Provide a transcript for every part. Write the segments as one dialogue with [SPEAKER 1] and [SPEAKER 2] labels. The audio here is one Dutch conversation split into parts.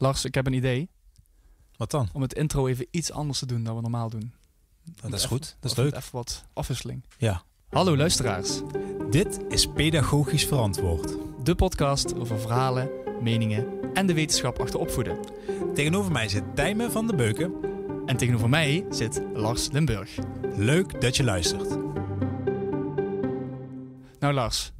[SPEAKER 1] Lars, ik heb een idee. Wat dan? Om het intro even iets anders te doen dan we normaal doen. Ah, dat, is goed, dat is leuk. Even wat afwisseling. Ja. Hallo luisteraars. Dit is Pedagogisch Verantwoord. De podcast over verhalen, meningen en de wetenschap achter opvoeden. Tegenover mij zit Tijmen van de Beuken. En tegenover mij zit Lars Limburg. Leuk dat je luistert. Nou Lars,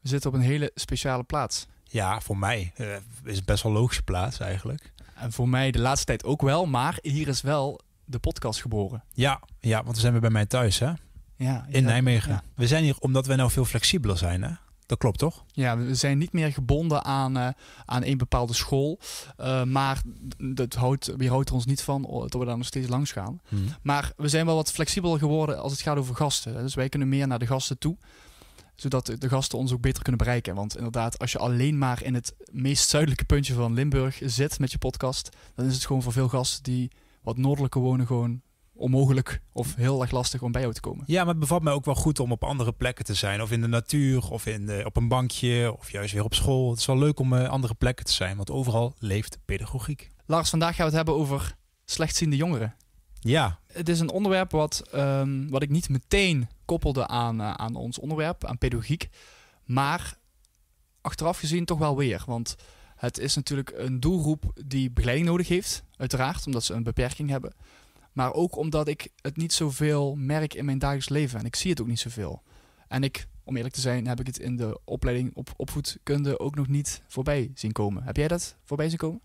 [SPEAKER 1] we zitten op een hele speciale plaats. Ja, voor mij eh, is
[SPEAKER 2] het best wel logische plaats
[SPEAKER 1] eigenlijk. En voor mij de laatste tijd ook wel, maar hier is wel de podcast geboren.
[SPEAKER 2] Ja, ja want we zijn we bij mij thuis, hè? Ja, in Nijmegen. We zijn hier omdat we nou veel flexibeler zijn, hè? Dat klopt toch?
[SPEAKER 1] Ja, we zijn niet meer gebonden aan, uh, aan een bepaalde school. Eh, maar dat houdt, er ons niet van dat we daar nog steeds langs gaan. Hmm. Maar we zijn wel wat flexibeler geworden als het gaat over gasten. Dus wij kunnen meer naar de gasten toe zodat de gasten ons ook beter kunnen bereiken. Want inderdaad, als je alleen maar in het meest zuidelijke puntje van Limburg zit met je podcast, dan is het gewoon voor veel gasten die wat noordelijker wonen gewoon onmogelijk of heel erg lastig om bij jou te komen.
[SPEAKER 2] Ja, maar het bevat mij ook wel goed om op andere plekken te zijn. Of in de natuur, of in op een bankje, of juist weer op school. Het is wel leuk om eh, andere plekken te zijn, want overal leeft
[SPEAKER 1] pedagogiek. Lars, vandaag gaan we het hebben over slechtziende jongeren. Ja. Het is een onderwerp wat, ehm, wat ik niet meteen koppelde aan, eh, aan ons onderwerp, aan pedagogiek. Maar achteraf gezien toch wel weer. Want het is natuurlijk een doelgroep die begeleiding nodig heeft, uiteraard, omdat ze een beperking hebben. Maar ook omdat ik het niet zoveel merk in mijn dagelijks leven en ik zie het ook niet zoveel. En ik, om eerlijk te zijn, heb ik het in de opleiding op opvoedkunde ook nog niet voorbij zien komen. Heb jij dat voorbij zien komen?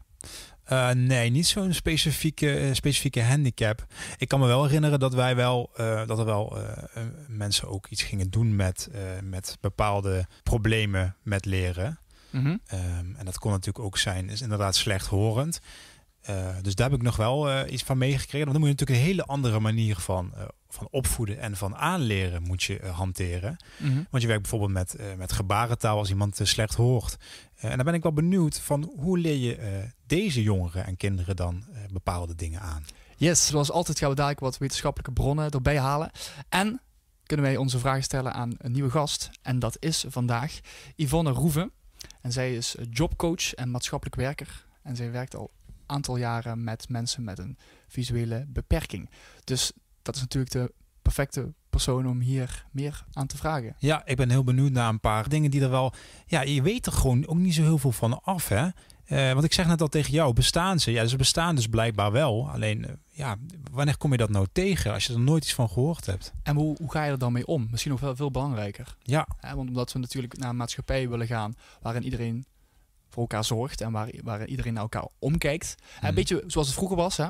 [SPEAKER 1] Eh, nee, niet zo'n specifieke, eh, specifieke handicap. Ik kan me wel herinneren dat
[SPEAKER 2] wij wel eh, dat er wel mensen ook iets gingen doen met, met bepaalde problemen met leren. Mhm. Ehm, en dat kon natuurlijk ook zijn, is inderdaad slechthorend. Eh, dus daar heb ik nog wel eh, iets van meegekregen. Want dan moet je natuurlijk een hele andere manier van, eh, van opvoeden en van aanleren moet je hanteren. Mhm. Want je werkt bijvoorbeeld met, met gebarentaal als iemand slecht hoort. en daar ben ik wel benieuwd van hoe leer je deze jongeren en kinderen dan bepaalde dingen aan?
[SPEAKER 1] Yes, zoals altijd gaan we dadelijk wat wetenschappelijke bronnen erbij halen. En kunnen wij onze vragen stellen aan een nieuwe gast. En dat is vandaag Yvonne Roeven. En zij is jobcoach en maatschappelijk werker. En zij werkt al aantal jaren met mensen met een visuele beperking. Dus dat is natuurlijk de perfecte persoon om hier meer aan te vragen.
[SPEAKER 2] Ja, ik ben heel benieuwd naar een paar dingen die er wel. Ja, je weet er gewoon ook niet zo heel veel van af, hè? Eh, want ik zeg net al tegen jou, bestaan ze? Ja, ze bestaan dus blijkbaar wel. Alleen, eh, ja, wanneer kom je dat nou tegen als je er
[SPEAKER 1] nooit iets van gehoord hebt? En hoe, hoe ga je er dan mee om? Misschien nog wel veel belangrijker. Ja. want omdat we natuurlijk naar een maatschappij willen gaan waarin iedereen elkaar zorgt en waar, waar iedereen naar elkaar omkijkt. Mm. Een mhm. beetje zoals het vroeger was, hè?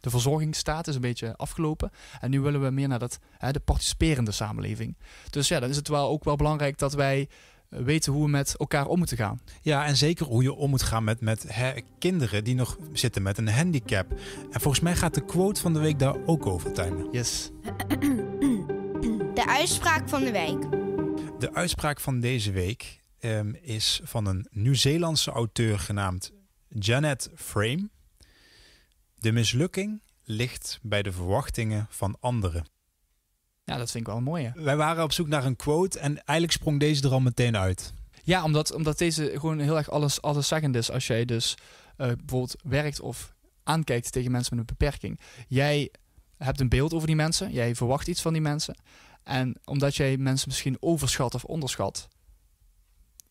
[SPEAKER 1] de verzorgingsstaat is een beetje afgelopen. En nu willen we meer naar dat, hè, de participerende samenleving. Dus ja, dan is het wel ook wel belangrijk dat wij eh, weten hoe we met elkaar om moeten gaan. Ja, en zeker hoe je om moet gaan met, met hè, kinderen
[SPEAKER 2] die nog zitten met een handicap. En volgens mij gaat de quote van de week daar ook over, Yes.
[SPEAKER 1] De uitspraak van de week.
[SPEAKER 2] De uitspraak van deze week Ehm, is van een Nieuw-Zeelandse auteur genaamd Janet Frame. De mislukking ligt bij de verwachtingen van anderen.
[SPEAKER 1] Ja, dat vind ik wel mooi. Wij waren op zoek naar een quote en eigenlijk sprong deze er al meteen uit. Ja, omdat, omdat deze gewoon heel erg alles, alleszeggend is. Als jij dus eh, bijvoorbeeld werkt of aankijkt tegen mensen met een beperking. Jij hebt een beeld over die mensen, jij verwacht iets van die mensen. En omdat jij mensen misschien overschat of onderschat,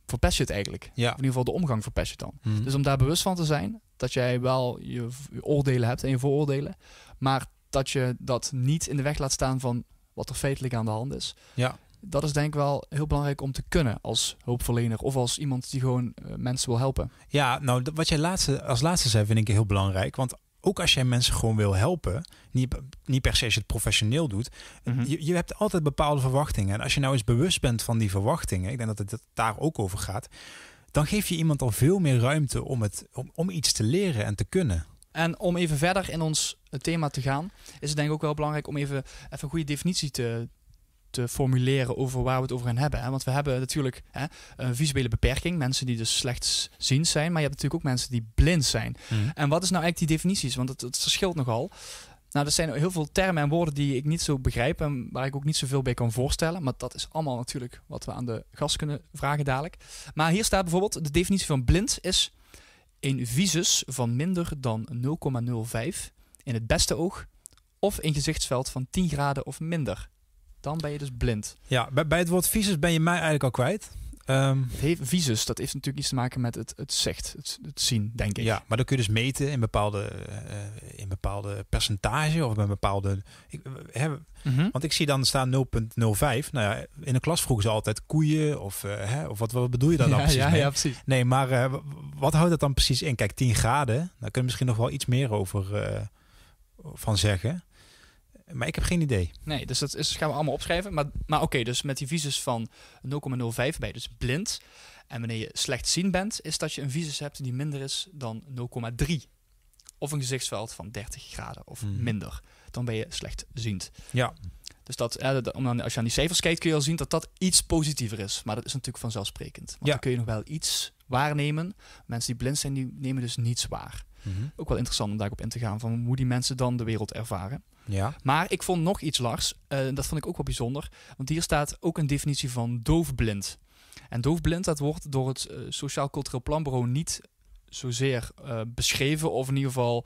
[SPEAKER 1] verpest je het eigenlijk. Ja. Of in ieder geval de omgang verpest je het dan. Mhm. Dus om daar bewust van te zijn, dat jij wel je, oordelen hebt en je vooroordelen, maar dat je dat niet in de weg laat staan van wat er feitelijk aan de hand is. Ja. Dat is denk ik wel heel belangrijk om te kunnen als hulpverlener of als iemand die gewoon eh, mensen wil helpen. Ja, nou wat jij laatste, als laatste
[SPEAKER 2] zei vind ik heel belangrijk. Want ook als jij mensen gewoon wil helpen, niet, niet per se als je het professioneel doet, mhm. je, je, hebt altijd bepaalde verwachtingen. En als je nou eens bewust bent van die verwachtingen, ik denk dat het daar ook over gaat, dan geef je iemand al veel meer ruimte om, het, om, om iets te leren en te kunnen.
[SPEAKER 1] En om even verder in ons thema te gaan, is het denk ik ook wel belangrijk om even, even een goede definitie te, te formuleren over waar we het over gaan hebben. Hè? Want we hebben natuurlijk hè, een visuele beperking, mensen die dus slechtziend zijn, maar je hebt natuurlijk ook mensen die blind zijn. Mhm. En wat is nou eigenlijk die definities? Want het, verschilt nogal. Nou, er zijn heel veel termen en woorden die ik niet zo begrijp en waar ik ook niet zoveel bij kan voorstellen. Maar dat is allemaal natuurlijk wat we aan de gast kunnen vragen dadelijk. Maar hier staat bijvoorbeeld: de definitie van blind is een visus van minder dan 0,05 in het beste oog of een gezichtsveld van 10 graden of minder. Dan ben je dus blind. Ja, bij, bij het woord visus ben je mij eigenlijk al kwijt. Ehm, heeft, visus, dat heeft natuurlijk iets te maken met het, het zicht, het, het, zien, denk ik. Ja, maar dan kun je dus
[SPEAKER 2] meten in bepaalde, uh, in bepaalde percentage of bij een bepaalde... Eh, mhm. Want ik zie dan staan 0,05. Nou ja, in een klas vroegen ze altijd koeien of, eh, of wat, bedoel je daar dan ja, precies ja, mee? Ja, precies. Nee, maar wat houdt dat dan precies in? Kijk, 10 graden, daar kun je misschien nog wel iets meer over van zeggen. Maar ik heb geen idee.
[SPEAKER 1] Nee, dus dat is, gaan we allemaal opschrijven. Maar, maar oké, dus met die visus van 0,05 bij, dus blind. En wanneer je slechtziend bent, is dat je een visus hebt die minder is dan 0,3. Of een gezichtsveld van 30 graden of hmm. minder. Dan ben je slechtziend. Ja. Dus dat, eh, als je aan die cijfers kijkt, kun je al zien dat dat iets positiever is. Maar dat is natuurlijk vanzelfsprekend. Want ja. dan kun je nog wel iets waarnemen. Mensen die blind zijn, die nemen dus niets waar. Ook wel interessant om daarop in te gaan van hoe die mensen dan de wereld ervaren. Ja. Maar ik vond nog iets, Lars. Uh, dat vond ik ook wel bijzonder. Want hier staat ook een definitie van doofblind. En doofblind, dat wordt door het eh, Sociaal Cultureel Planbureau niet zozeer eh, beschreven of in ieder geval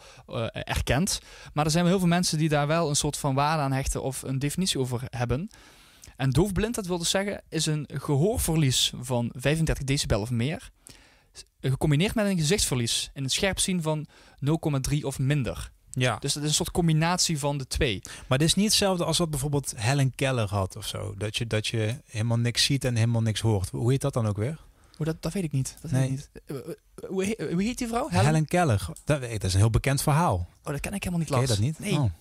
[SPEAKER 1] erkend. Maar er zijn wel heel veel mensen die daar wel een soort van waarde aan hechten of een definitie over hebben. En doofblind, dat wil dus zeggen, is een gehoorverlies van 35 decibel of meer gecombineerd met een gezichtsverlies en een scherp zien van 0,3 of minder. Ja. Dus dat is een soort combinatie van de twee. Maar het is niet hetzelfde
[SPEAKER 2] als wat bijvoorbeeld Helen Keller had of zo. Dat je, dat je helemaal niks ziet en helemaal niks hoort. Hoe heet dat dan ook weer?
[SPEAKER 1] Hoe oh, dat, dat weet ik niet. Dat nee. weet ik niet. Eh, eh, hoe heet, hoe heet die vrouw? Helen,
[SPEAKER 2] Keller. Dat, eh, dat, is een heel bekend verhaal. Oh, dat ken ik helemaal niet, last. Ken je dat niet? Nee. Oh.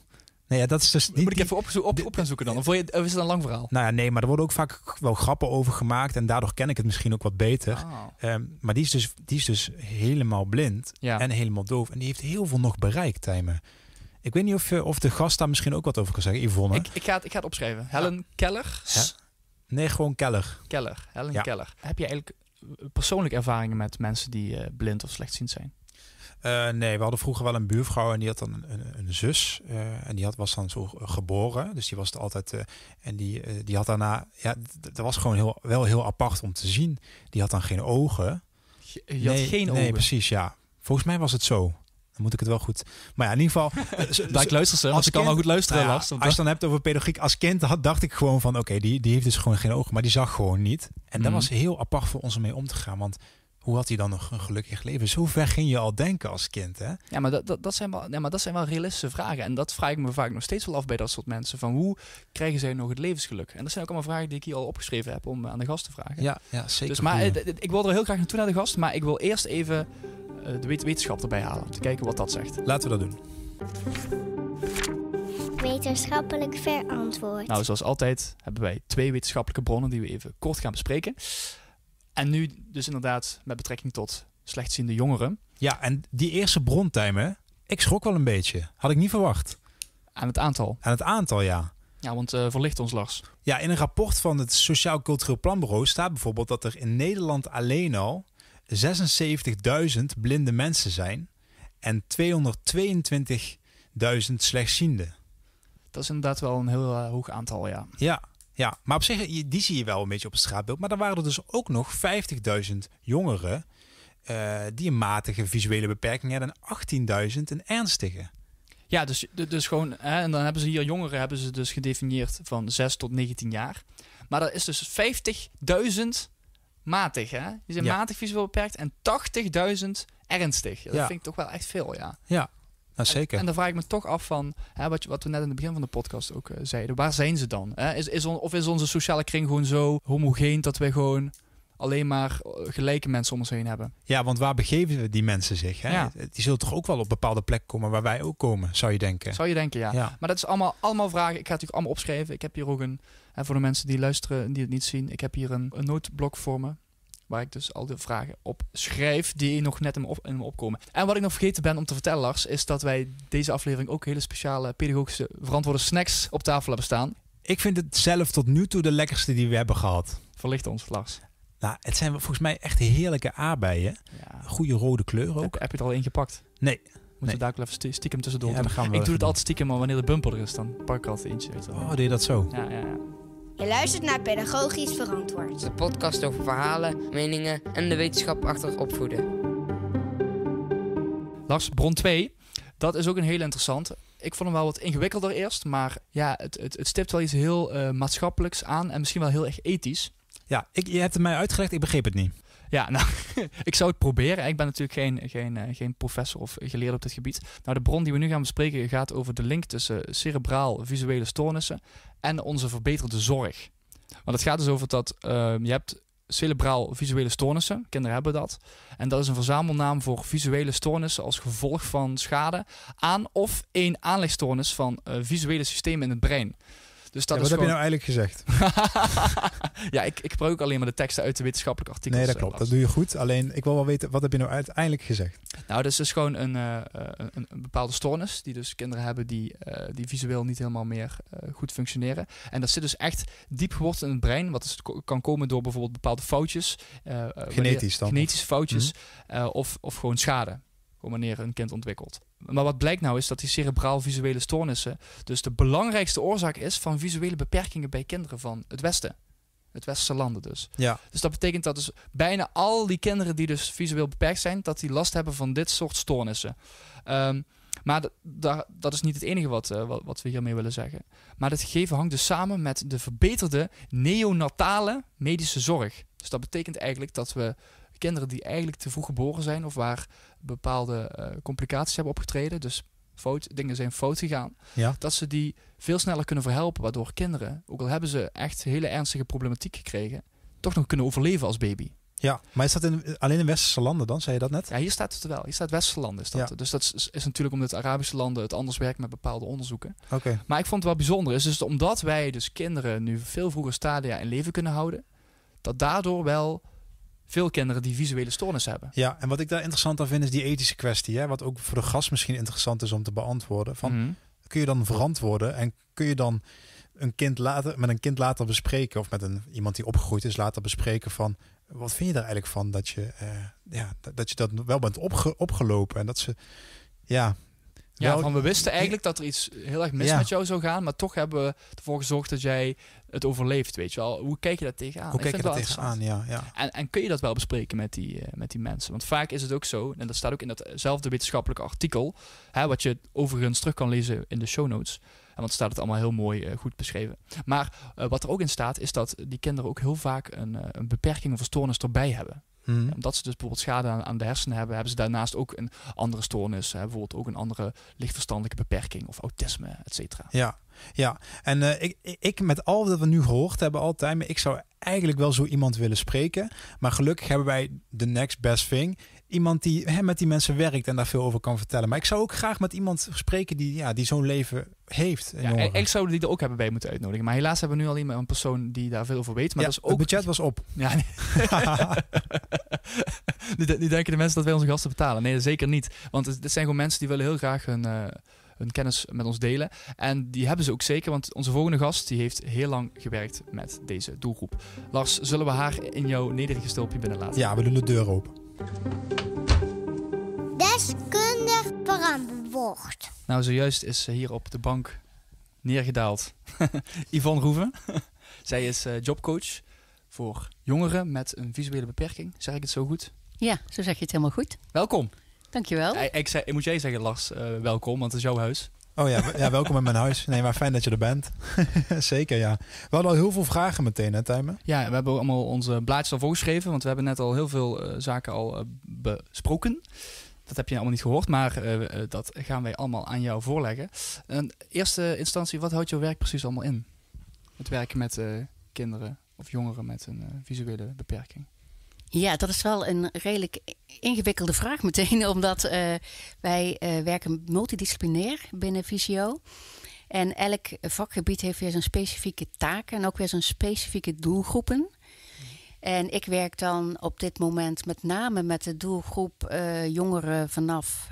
[SPEAKER 2] Nee, nou ja, dat is dus die, Moet ik even op, op,
[SPEAKER 1] op gaan zoeken dan? Of, je, is het een lang verhaal?
[SPEAKER 2] Nou ja, nee, maar er worden ook vaak wel grappen over gemaakt. En daardoor ken ik het misschien ook wat beter. Ah. Ehm, maar die is, dus, die is dus helemaal blind en helemaal doof. En die heeft heel veel nog bereikt, Tijmen. Ik weet niet of, eh, of de gast daar misschien ook wat over kan zeggen, Yvonne. Ik,
[SPEAKER 1] ik, ga, het, ik ga het opschrijven. Helen Keller. Nee, gewoon Keller. Keller, Helen Keller. Heb je eigenlijk eh, persoonlijke ervaringen met mensen die eh, blind of slechtziend zijn? Eh, nee, we hadden vroeger wel een
[SPEAKER 2] buurvrouw en die had dan een, een, een zus. Eh, en die had, was dan zo geboren. Dus die was altijd. Eh, en die, die had daarna. Ja, dat was gewoon heel, wel heel apart om te zien. Die had dan geen ogen.
[SPEAKER 1] Je, nee, had geen ogen. Nee,
[SPEAKER 2] precies, ja. Volgens mij was het zo. Dan moet ik het wel goed. Maar ja, in ieder geval. Blijkt nou, luisteren. Als ik kan wel goed luisteren. Nou als je dan hebt over pedagogiek. Als kind had, dacht ik gewoon van: oké, die, die heeft dus gewoon geen ogen. Maar die zag gewoon niet. En dat mhm. was heel apart voor ons om mee om te gaan. Want hoe had hij dan nog een gelukkig leven? Zo ver ging je al denken als kind, hè?
[SPEAKER 1] Ja, maar dat, dat, dat, zijn wel, ja, maar dat zijn wel realistische vragen. En dat vraag ik me vaak nog steeds wel af bij dat soort mensen. Van hoe krijgen zij nog het levensgeluk? En dat zijn ook allemaal vragen die ik hier al opgeschreven heb om eh, aan de gast te vragen. Ja, ja zeker. Dus, maar eh, ik wil er heel graag naartoe naar de gast. Maar ik wil eerst even eh, de wetenschap erbij halen. Om te kijken wat dat zegt. Laten we dat doen.
[SPEAKER 3] Wetenschappelijk verantwoord. Nou,
[SPEAKER 1] zoals altijd hebben wij twee wetenschappelijke bronnen die we even kort gaan bespreken. En nu dus inderdaad met betrekking tot slechtziende jongeren. Ja, en die eerste
[SPEAKER 2] brontijmen, ik schrok wel een beetje. Had ik niet verwacht. Aan het aantal. Aan het aantal, ja. Ja, want eh, verlicht ons Lars. Ja, in een rapport van het Sociaal Cultureel Planbureau staat bijvoorbeeld dat er in Nederland alleen al 76.000 blinde mensen zijn en 222.000 slechtzienden.
[SPEAKER 1] Dat is inderdaad wel een heel eh, hoog aantal, ja.
[SPEAKER 2] Ja, ja, maar op zich, die zie je wel een beetje op het straatbeeld. Maar er waren er dus ook nog 50.000 jongeren eh, die een matige visuele beperking hebben
[SPEAKER 1] en 18.000 een ernstige. Ja, dus, dus gewoon, hè, en dan hebben ze hier jongeren hebben ze dus gedefinieerd van 6 tot 19 jaar. Maar dat is dus 50.000 matig, hè? Die zijn matig visueel beperkt en 80.000 ernstig. Dat vind ik toch wel echt veel, ja. Ja, zeker. En, en, dan vraag ik me toch af van, hè, wat, wat, we net in het begin van de podcast ook eh, zeiden. Waar zijn ze dan? Hè? Is, is on, of is onze sociale kring gewoon zo homogeen dat we gewoon alleen maar eh, gelijke mensen om ons heen hebben.
[SPEAKER 2] Ja, want waar begeven we die mensen zich? Hè? Ja. Eh, die zullen toch ook wel op bepaalde plekken komen waar wij ook komen, zou je denken? Zou je
[SPEAKER 1] denken, ja. ja. Maar dat is allemaal, allemaal vragen. Ik ga het natuurlijk allemaal opschrijven. Ik heb hier ook een, hè, voor de mensen die luisteren en die het niet zien, ik heb hier een, een noodblok voor me. Waar ik dus al de vragen op schrijf die nog net in me, op, opkomen. En wat ik nog vergeten ben om te vertellen, Lars, is dat wij deze aflevering ook hele speciale pedagogische verantwoorde snacks op tafel hebben staan. Ik vind het zelf tot nu toe de lekkerste die we hebben gehad. Verlicht ons, Lars. Nou, het
[SPEAKER 2] zijn volgens mij echt heerlijke aardbeien. Goede rode kleur ook. Heb, je het al ingepakt? gepakt? Nee. Moeten
[SPEAKER 1] nee. we daar ook even stiekem tussendoor gaan we Ik doe het altijd stiekem, maar wanneer de bumper er is, dan pak ik altijd eentje. Oh, deed je dat zo? Ja, ja, ja. Je luistert naar Pedagogisch Verantwoord. De podcast over verhalen, meningen en de wetenschap achter opvoeden. Lars, bron 2. Dat is ook een heel interessant. Ik vond hem wel wat ingewikkelder eerst, maar ja, het, het, het stipt wel iets heel uh, maatschappelijks aan en misschien wel heel erg ethisch. Ja, ik, je hebt het mij uitgelegd, ik begreep het niet. Ja, nou, ik zou het proberen. Ik ben natuurlijk geen, geen, eh, geen professor of geleerd op dit gebied. Nou, de bron die we nu gaan bespreken gaat over de link tussen cerebraal visuele stoornissen en onze verbeterde zorg. Want het gaat dus over dat ehm, je hebt cerebraal visuele stoornissen. Kinderen hebben dat. En dat is een verzamelnaam voor visuele stoornissen als gevolg van schade aan of een aanlegstoornis van eh, visuele systemen in het brein. Dus dat wat heb je nou eigenlijk gezegd? ja, ik, ik gebruik alleen maar de teksten uit de wetenschappelijke artikels. Nee, dat eh, klopt. Dat
[SPEAKER 2] doe je goed. Alleen, ik wil wel weten, wat heb je nou uiteindelijk gezegd?
[SPEAKER 1] Nou, dat is dus gewoon een, eh, eh, een, een, bepaalde stoornis die dus kinderen hebben die, die visueel niet helemaal meer goed functioneren. En dat zit dus echt diep geworteld in het brein, wat dus kan komen door bijvoorbeeld bepaalde foutjes. Genetisch dan? Genetische foutjes mhm. of, of gewoon schade wanneer een kind ontwikkelt. Maar wat blijkt nou is dat die cerebraal visuele stoornissen dus de belangrijkste oorzaak is van visuele beperkingen bij kinderen van het Westen. Het Westerse landen dus. Ja. Dus dat betekent dat dus bijna al die kinderen die dus visueel beperkt zijn, dat die last hebben van dit soort stoornissen. Ehm, maar dat is niet het enige wat, eh, we hiermee willen zeggen. Maar dat gegeven hangt dus samen met de verbeterde neonatale medische zorg. Dus dat betekent eigenlijk dat we kinderen die eigenlijk te vroeg geboren zijn of waar bepaalde eh, complicaties hebben opgetreden, dus fout, dingen zijn fout gegaan, ja. dat ze die veel sneller kunnen verhelpen, waardoor kinderen, ook al hebben ze echt hele ernstige problematiek gekregen, toch nog kunnen overleven als baby. Ja, maar is dat in, alleen in westerse landen dan? Zei je dat net? Ja, hier staat het wel. Hier staat westerse landen. Is dat. Dus dat is, natuurlijk omdat Arabische landen het anders werken met bepaalde onderzoeken. Oké. Maar ik vond het wel bijzonder. Is dus omdat wij dus kinderen nu veel vroeger stadia in leven kunnen houden, dat daardoor wel veel kinderen die visuele stoornissen hebben. Ja, en wat ik daar interessant aan vind is die ethische kwestie. Hè? Wat ook voor de
[SPEAKER 2] gast misschien interessant is om te beantwoorden. Van, mhm. Kun je dan verantwoorden en kun je dan een kind later, met een kind later bespreken... of met een, iemand die opgegroeid is later bespreken van... wat vind je daar eigenlijk van dat je, eh, ja, dat, je dat wel bent opgelopen en dat ze... Ja,
[SPEAKER 1] ja, van we wisten eigenlijk dat er iets heel erg mis met jou zou gaan, maar toch hebben we ervoor gezorgd dat jij het overleeft, weet je wel. Hoe kijk je daar tegenaan? Hoe kijk je daar tegenaan, ja. ja. En, en, kun je dat wel bespreken met die, eh, met die mensen? Want vaak is het ook zo, en dat staat ook in datzelfde wetenschappelijke artikel, hè, wat je overigens terug kan lezen in de show notes, en want staat het allemaal heel mooi eh, goed beschreven. Maar eh, wat er ook in staat, is dat die kinderen ook heel vaak een, een beperking of een stoornis erbij hebben. Hmm. Omdat ze dus bijvoorbeeld schade aan, aan, de hersenen hebben, hebben ze daarnaast ook een andere stoornis. Hè? Bijvoorbeeld ook een andere lichtverstandelijke beperking of autisme, et cetera. Ja, ja. en eh,
[SPEAKER 2] ik, ik met al dat we nu gehoord hebben altijd, maar ik zou eigenlijk wel zo iemand willen spreken. Maar gelukkig hebben wij de next best thing iemand die hè, met die mensen werkt en daar veel over kan vertellen. Maar
[SPEAKER 1] ik zou ook graag met iemand spreken die, ja, die zo'n leven heeft. Ja, en ik zou die er ook hebben bij moeten uitnodigen. Maar helaas hebben we nu alleen een persoon die daar veel over weet. Maar dat is ook... Het
[SPEAKER 2] budget was op.
[SPEAKER 1] Ja, nee. nu, denken de mensen dat wij onze gasten betalen. Nee, zeker niet. Want het zijn gewoon mensen die willen heel graag eh, hun, kennis met ons delen. En die hebben ze ook zeker, want onze volgende gast die heeft heel lang gewerkt met deze doelgroep. Lars, zullen we haar in jouw nederige binnen binnenlaten? Ja, we doen de deur open. Deskundig
[SPEAKER 2] verantwoord.
[SPEAKER 1] Nou, zojuist is hier op de bank neergedaald Yvonne Roeven. Zij is eh, jobcoach voor jongeren met een visuele
[SPEAKER 3] beperking. Zeg ik het zo goed? Ja, zo zeg je het helemaal goed. Welkom. Dankjewel. Eh, ik, ik, moet jij
[SPEAKER 1] zeggen, Lars, eh, welkom, want het is jouw huis. Oh ja, ja welkom
[SPEAKER 2] in mijn huis. Nee, maar fijn dat je er bent. Zeker, ja. We hadden al heel veel vragen meteen, hè, Tijmen?
[SPEAKER 1] Ja, we hebben allemaal onze blaadjes al voorgeschreven, want we hebben net al heel veel eh, zaken al eh, besproken. Dat heb je allemaal niet gehoord, maar eh, dat gaan wij allemaal aan jou voorleggen. In eerste instantie, wat houdt jouw werk precies allemaal in? Het werken met kinderen of jongeren met een visuele beperking.
[SPEAKER 3] Ja, dat is wel een redelijk ingewikkelde vraag meteen, omdat eh, wij eh, werken multidisciplinair binnen Visio. En elk vakgebied heeft weer zijn specifieke taken en ook weer zijn specifieke doelgroepen. En ik werk dan op dit moment met name met de doelgroep eh, jongeren vanaf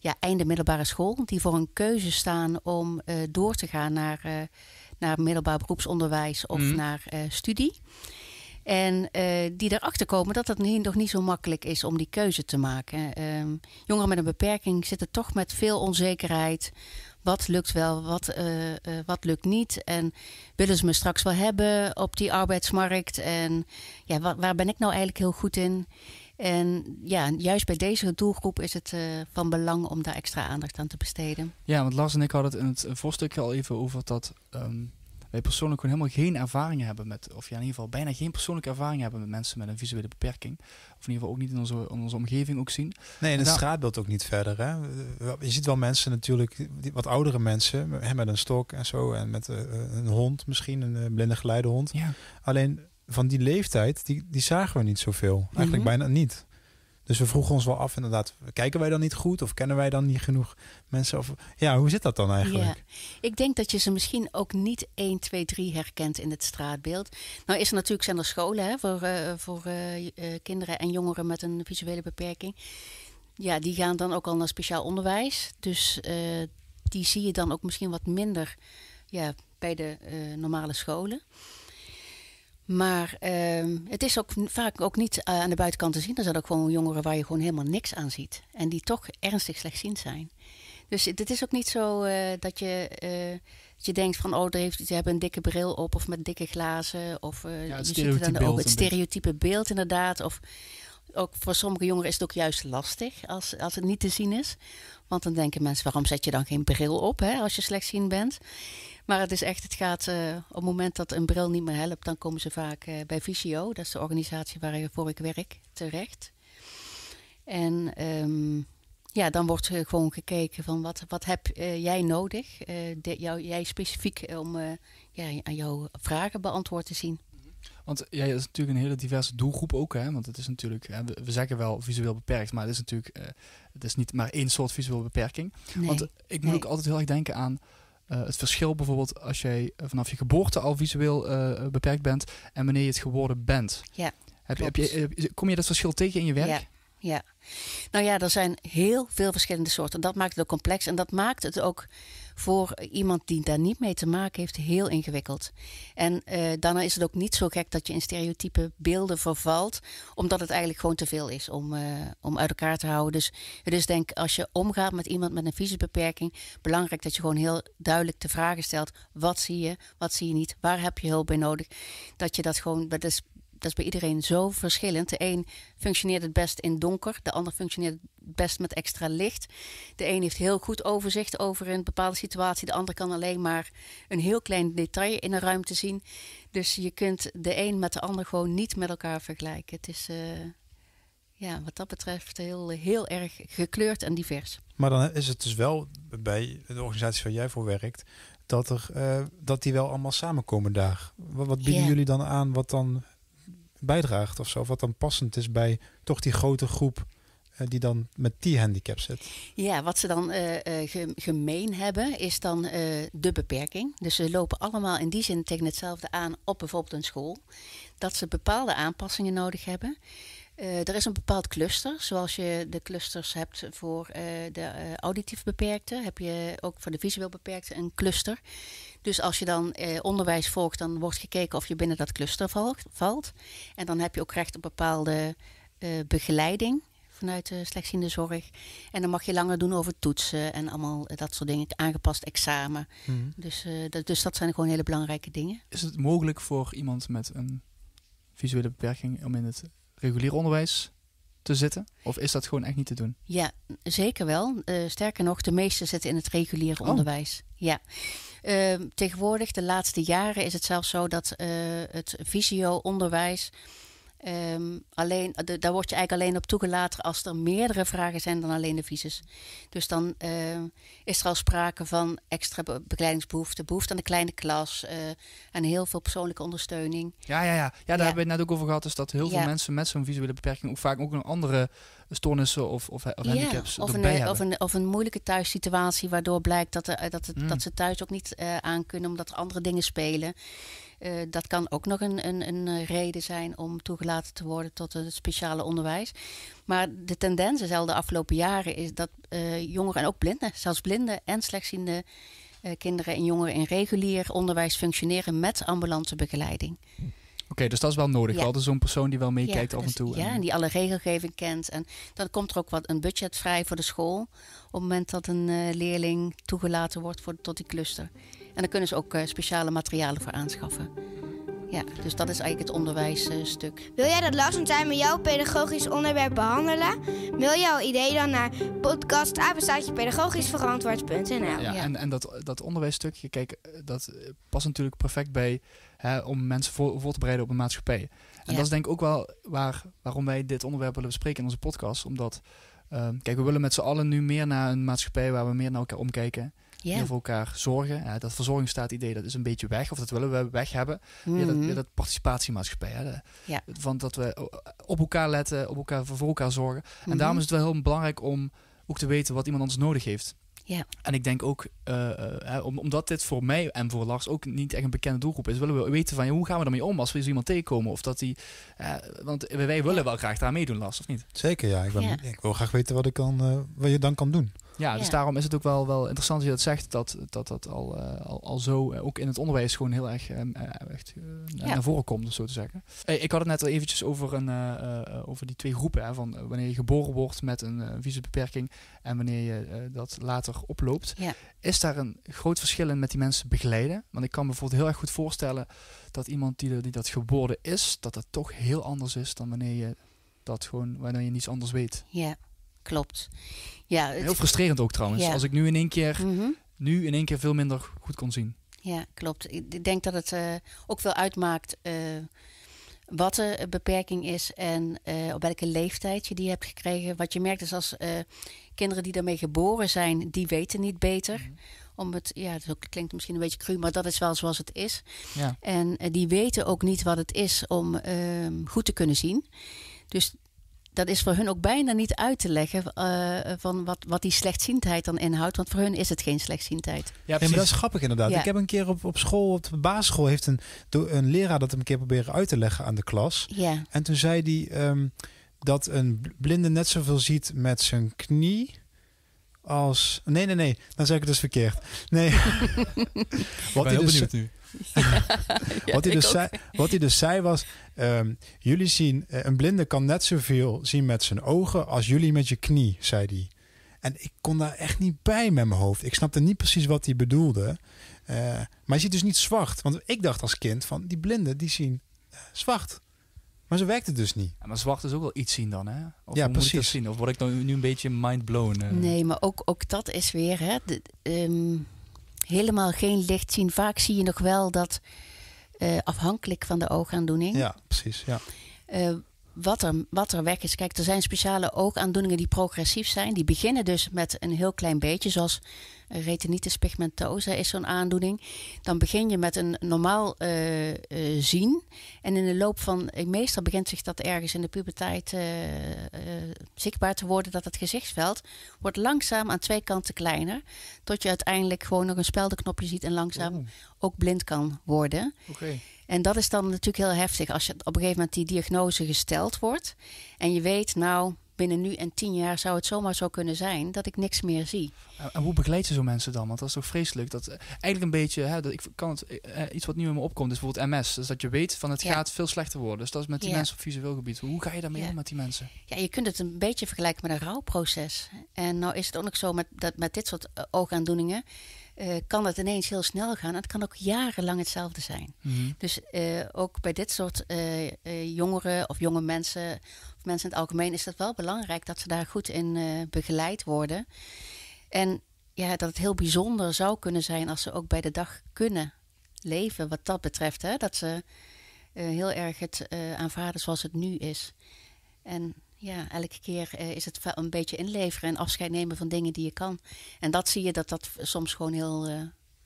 [SPEAKER 3] ja, einde middelbare school, die voor een keuze staan om door te gaan naar, naar middelbaar beroepsonderwijs of mhm. naar studie. En uh, die erachter komen dat het nog niet zo makkelijk is om die keuze te maken. Ehm, jongeren met een beperking zitten toch met veel onzekerheid. Wat lukt wel, wat, eh, eh, wat lukt niet? En willen ze me straks wel hebben op die arbeidsmarkt? En ja, wat, waar ben ik nou eigenlijk heel goed in? En ja, juist bij deze doelgroep is het van belang om daar extra aandacht aan te besteden.
[SPEAKER 1] Ja, want Lars en ik hadden het in het voorstukje al even over dat ehm, wij persoonlijk gewoon helemaal geen ervaring hebben met, of ja, in ieder geval bijna geen persoonlijke ervaring hebben met mensen met een visuele beperking. Of in ieder geval ook niet in onze, onze omgeving ook zien. Nee, in het nou-
[SPEAKER 2] straatbeeld ook niet verder. Hè? Je ziet wel mensen natuurlijk, wat oudere mensen, met een stok en zo, en met eh, eh, een hond misschien, een eh, blinde geleidehond. Alleen van die leeftijd, die, die zagen we niet zoveel. Eigenlijk mhm. bijna niet. Dus we vroegen ons wel af, inderdaad, kijken wij dan niet goed of kennen wij dan niet genoeg mensen? Of, ja, hoe zit dat dan eigenlijk? Ja.
[SPEAKER 3] Ik denk dat je ze misschien ook niet 1, 2, 3 herkent in het straatbeeld. Nou is er natuurlijk zijn er scholen hè, voor, eh, voor eh, eh, kinderen en jongeren met een visuele beperking. Ja, die gaan dan ook al naar speciaal onderwijs. Dus die zie je dan ook misschien wat minder ja, bij de normale scholen. Maar ehm, het is ook vaak ook niet eh, aan de buitenkant te zien. Er zijn ook gewoon jongeren waar je gewoon helemaal niks aan ziet. En die toch ernstig slechtziend zijn. Dus het is ook niet zo eh, dat, je, eh, dat je denkt van... oh, ze hebben een dikke bril op of met dikke glazen. Of, ja, het, stereotype oh, beeld, het stereotype beeld inderdaad. Of ook voor sommige jongeren is het ook juist lastig als, als het niet te zien is. Want dan denken mensen, waarom zet je dan geen bril op hè, als je slechtziend bent? Maar het is echt, het gaat eh, op het moment dat een bril niet meer helpt, dan komen ze vaak eh, bij Visio, dat is de organisatie waarvoor ik werk, terecht. En ehm, ja, dan wordt er eh, gewoon gekeken van wat, wat heb jij nodig, jou, jij specifiek om ja, aan jouw vragen beantwoord te zien. Mhm.
[SPEAKER 1] Want jij is natuurlijk een hele diverse doelgroep ook, hè? Want het is natuurlijk, we zeggen wel visueel beperkt, maar het is natuurlijk, het is niet maar één soort visueel beperking. Want ik moet ook altijd heel erg denken aan eh, het verschil bijvoorbeeld als jij eh, vanaf je geboorte al visueel eh, beperkt bent en wanneer je het geworden bent. Ja. Heb, je, kom je dat verschil tegen in je werk?
[SPEAKER 3] Ja. Nou ja, er zijn heel veel verschillende soorten. En dat maakt het ook complex en dat maakt het ook voor iemand die daar niet mee te maken heeft heel ingewikkeld. En eh, daarna is het ook niet zo gek dat je in stereotype beelden vervalt, omdat het eigenlijk gewoon te veel is om, eh, om uit elkaar te houden. Dus het is dus denk als je omgaat met iemand met een beperking belangrijk dat je gewoon heel duidelijk de vragen stelt: wat zie je, wat zie je niet, waar heb je hulp bij nodig? Dat je dat gewoon, dat is bij iedereen zo verschillend. De een functioneert het best in donker, de ander functioneert het best met extra licht. De een heeft heel goed overzicht over een bepaalde situatie, de ander kan alleen maar een heel klein detail in een ruimte zien. Dus je kunt de een met de ander gewoon niet met elkaar vergelijken. Het is. Eh, ja, wat dat betreft heel, heel erg gekleurd en divers.
[SPEAKER 2] Maar dan is het dus wel bij de organisatie waar jij voor werkt, dat, er, eh, dat die wel allemaal samenkomen daar. Wat, bieden jullie dan aan, wat dan bijdraagt of zo. Wat dan passend is bij toch die grote groep eh, die dan met die handicap zit.
[SPEAKER 3] Ja, wat ze dan eh, eh, gemeen hebben is dan de beperking. Dus ze lopen allemaal in die zin tegen hetzelfde aan op bijvoorbeeld een school. Dat ze bepaalde aanpassingen nodig hebben. er is een bepaald cluster, zoals je de clusters hebt voor de auditief beperkte, heb je ook voor de visueel beperkte een cluster. Dus als je dan eh, onderwijs volgt, dan wordt gekeken of je binnen dat cluster valt. En dan heb je ook recht op bepaalde eh, begeleiding vanuit de slechtziende zorg. En dan mag je langer doen over toetsen en allemaal eh, dat soort dingen. Aangepast examen. Mhm. dus, eh, dat, dus dat zijn gewoon hele belangrijke dingen.
[SPEAKER 1] Is het mogelijk voor iemand met een visuele beperking om in het regulier onderwijs te zitten? Of is dat gewoon echt niet te doen?
[SPEAKER 3] Ja, zeker wel. Eh, sterker nog, de meesten zitten in het reguliere oh. onderwijs. Ja. Ehm, tegenwoordig, de laatste jaren, is het zelfs zo dat eh, het visio-onderwijs Ehm, alleen, daar word je eigenlijk alleen op toegelaten als er meerdere vragen zijn dan alleen de visus. Dus dan eh, is er al sprake van extra be begeleidingsbehoefte, behoefte aan de kleine klas uh, en heel veel persoonlijke ondersteuning.
[SPEAKER 1] Ja, ja, ja. ja daar hebben we het net ook over gehad, dus dat heel veel mensen met zo'n visuele beperking ook vaak ook een andere stoornissen of, of, of handicaps of een, eh, hebben. Of
[SPEAKER 3] een, of een moeilijke thuissituatie waardoor blijkt dat, dat, het, hmm. dat ze thuis ook niet aan kunnen omdat er andere dingen spelen. Eh, dat kan ook nog een, een, een, eh, reden zijn om toegelaten te worden tot het speciale onderwijs. Maar de tendens is de afgelopen jaren is dat eh, jongeren en ook blinden, zelfs blinden en slechtziende kinderen en jongeren in regulier onderwijs functioneren met ambulante begeleiding.
[SPEAKER 1] Oké, dus dat is wel nodig. Ja. Altijd zo'n persoon die wel meekijkt af en dus toe. ja, en
[SPEAKER 3] die alle regelgeving kent. En dan komt er ook wat een budget vrij voor de school. Op het moment dat een leerling toegelaten wordt voor, tot die cluster. En daar kunnen ze ook eh, speciale materialen voor aanschaffen. Ja, dus dat is eigenlijk het onderwijsstuk. Wil jij dat Lars
[SPEAKER 1] en met jouw pedagogisch onderwerp behandelen? Mail jouw idee dan naar podcastapenstaatjepedagogischverantwoord.nl ja, en, en dat, dat onderwijsstukje, kijk, eh, dat eh, past natuurlijk perfect bij... Hè, om mensen voor, voor te bereiden op een maatschappij. En dat is denk ik ook wel waar, waarom wij dit onderwerp willen bespreken in onze podcast. Omdat, ehm, kijk, we willen met z'n allen nu meer naar een maatschappij... waar we meer naar elkaar omkijken... Yeah. Heel voor elkaar zorgen. Hè? Dat idee, dat is een beetje weg. Of dat willen we weg hebben. Mm dat, hmm. ja, dat, participatiemaatschappij. Hè? Van dat we op elkaar letten, op elkaar, voor elkaar zorgen. En daarom mhm. is het wel heel belangrijk om ook te weten wat iemand ons nodig heeft. En ik denk ook, uh, omdat dit voor mij en voor Lars ook niet echt een bekende doelgroep is, willen we weten van hoe gaan we ermee om als we zo dus iemand tegenkomen? Of dat die, want wij willen wel graag daar meedoen, Lars, of niet? Zeker, ja. Ik, ik wil graag
[SPEAKER 2] weten wat, ik kan, eh, wat je dan kan doen.
[SPEAKER 1] Ja, dus daarom is het ook wel, wel interessant dat je dat zegt, dat dat, dat al, eh, al, al, zo eh, ook in het onderwijs gewoon heel erg ehm, eh, echt, ja. naar voren komt, zo te zeggen. Hey, ik had het net al eventjes over, een, over die twee groepen, hè, van wanneer je geboren wordt met een visumbeperking en wanneer je dat later oploopt. Is daar een groot verschil in met die mensen begeleiden? Want ik kan me bijvoorbeeld heel erg goed voorstellen dat iemand die, die dat geboren is, dat dat toch heel anders is dan wanneer je dat gewoon, wanneer je niets anders weet. Ja
[SPEAKER 3] klopt. Ja, Heel frustrerend ook trouwens. Als ik
[SPEAKER 1] nu in één keer, mhm. nu in één keer veel minder goed kon zien.
[SPEAKER 3] Ja, klopt. Ik denk dat het eh, ook veel uitmaakt uh, wat de eh, beperking is en op welke leeftijd je die hebt gekregen. Wat je merkt is als kinderen die daarmee geboren zijn, die weten niet beter. Mhm. Om het, ja, het klinkt misschien een beetje cru, maar dat is wel zoals het is. Ja. En die weten ook niet wat het is om ehm, goed te kunnen zien. Dus dat is voor hun ook bijna niet uit te leggen eh, van wat, wat die slechtziendheid dan inhoudt. Want voor hun is het geen slechtziendheid. Ja, maar dat is grappig inderdaad. Ik heb een keer op, op school,
[SPEAKER 2] op de basisschool, heeft een, een leraar dat een keer proberen uit te leggen aan de klas. Ja. En toen zei hij ehm, dat een blinde net zoveel ziet met zijn knie als. Nee, nee, nee. Dan zeg ik het dus verkeerd. Nee. wat hij dus, wat, dus zei, wat hij dus zei was: ehm, Jullie zien, eh, een blinde kan net zoveel zien met zijn ogen als jullie met je knie, zei hij. En ik kon daar echt niet bij met mijn hoofd. Ik snapte niet precies wat hij bedoelde. Eh, maar je ziet dus niet zwart. Want ik dacht als kind van die blinden die zien uh, zwart. Maar zo werkt het dus niet.
[SPEAKER 1] Ja, maar zwart is dus ook wel iets zien dan, hè? Of ja, precies. Moet ik zien? Of word ik dan nu een beetje mind blown? Eh? Nee,
[SPEAKER 3] maar ook, ook dat is weer, hè? Ehm, helemaal geen licht zien. Vaak zie je nog wel dat eh, afhankelijk van de oogaandoening. Ja, precies. Ja. Eh, wat er, wat er weg is. Kijk, er zijn speciale ook aandoeningen die progressief zijn. Die beginnen dus met een heel klein beetje, zoals retinitis pigmentosa is zo'n aandoening. Dan begin je met een normaal eh, eh, zien. En in de loop van, eh, meestal begint zich dat ergens in de puberteit zichtbaar te worden, dat het gezichtsveld wordt langzaam aan twee kanten kleiner. Tot je uiteindelijk gewoon nog een speldenknopje ziet en langzaam oh. ook blind kan worden. Oké. En dat is dan natuurlijk heel heftig als je op een gegeven moment die diagnose gesteld wordt. En je weet, nou, binnen nu en tien jaar zou het zomaar zo kunnen zijn dat ik niks meer zie.
[SPEAKER 1] En hoe begeleid je zo'n mensen dan? Want dat is toch vreselijk? Dat eh, eigenlijk een beetje, hè, dat ik kan het, eh, eh, iets wat nu in me opkomt, is bijvoorbeeld MS. Dus dat je weet van het gaat veel slechter worden. Dus dat is met die mensen op visueel gebied. Hoe
[SPEAKER 3] ga je daarmee om met die mensen? Ja, je kunt het een beetje vergelijken met een rouwproces. En nou is het ook zo met, dat, met dit soort oogaandoeningen. Eh, kan het ineens heel snel gaan. het kan ook jarenlang hetzelfde zijn. Mhm. Dus eh, ook bij dit soort eh, jongeren of jonge mensen, of mensen in het algemeen, is het wel belangrijk dat ze daar goed in begeleid worden. En ja, dat het heel bijzonder zou kunnen zijn als ze ook bij de dag kunnen leven, wat dat betreft. Hè? Dat ze heel erg het aanvaarden zoals het nu is. En ja, elke keer eh, is het een beetje inleveren en afscheid nemen van dingen die je kan. En dat zie je dat dat soms gewoon heel, eh,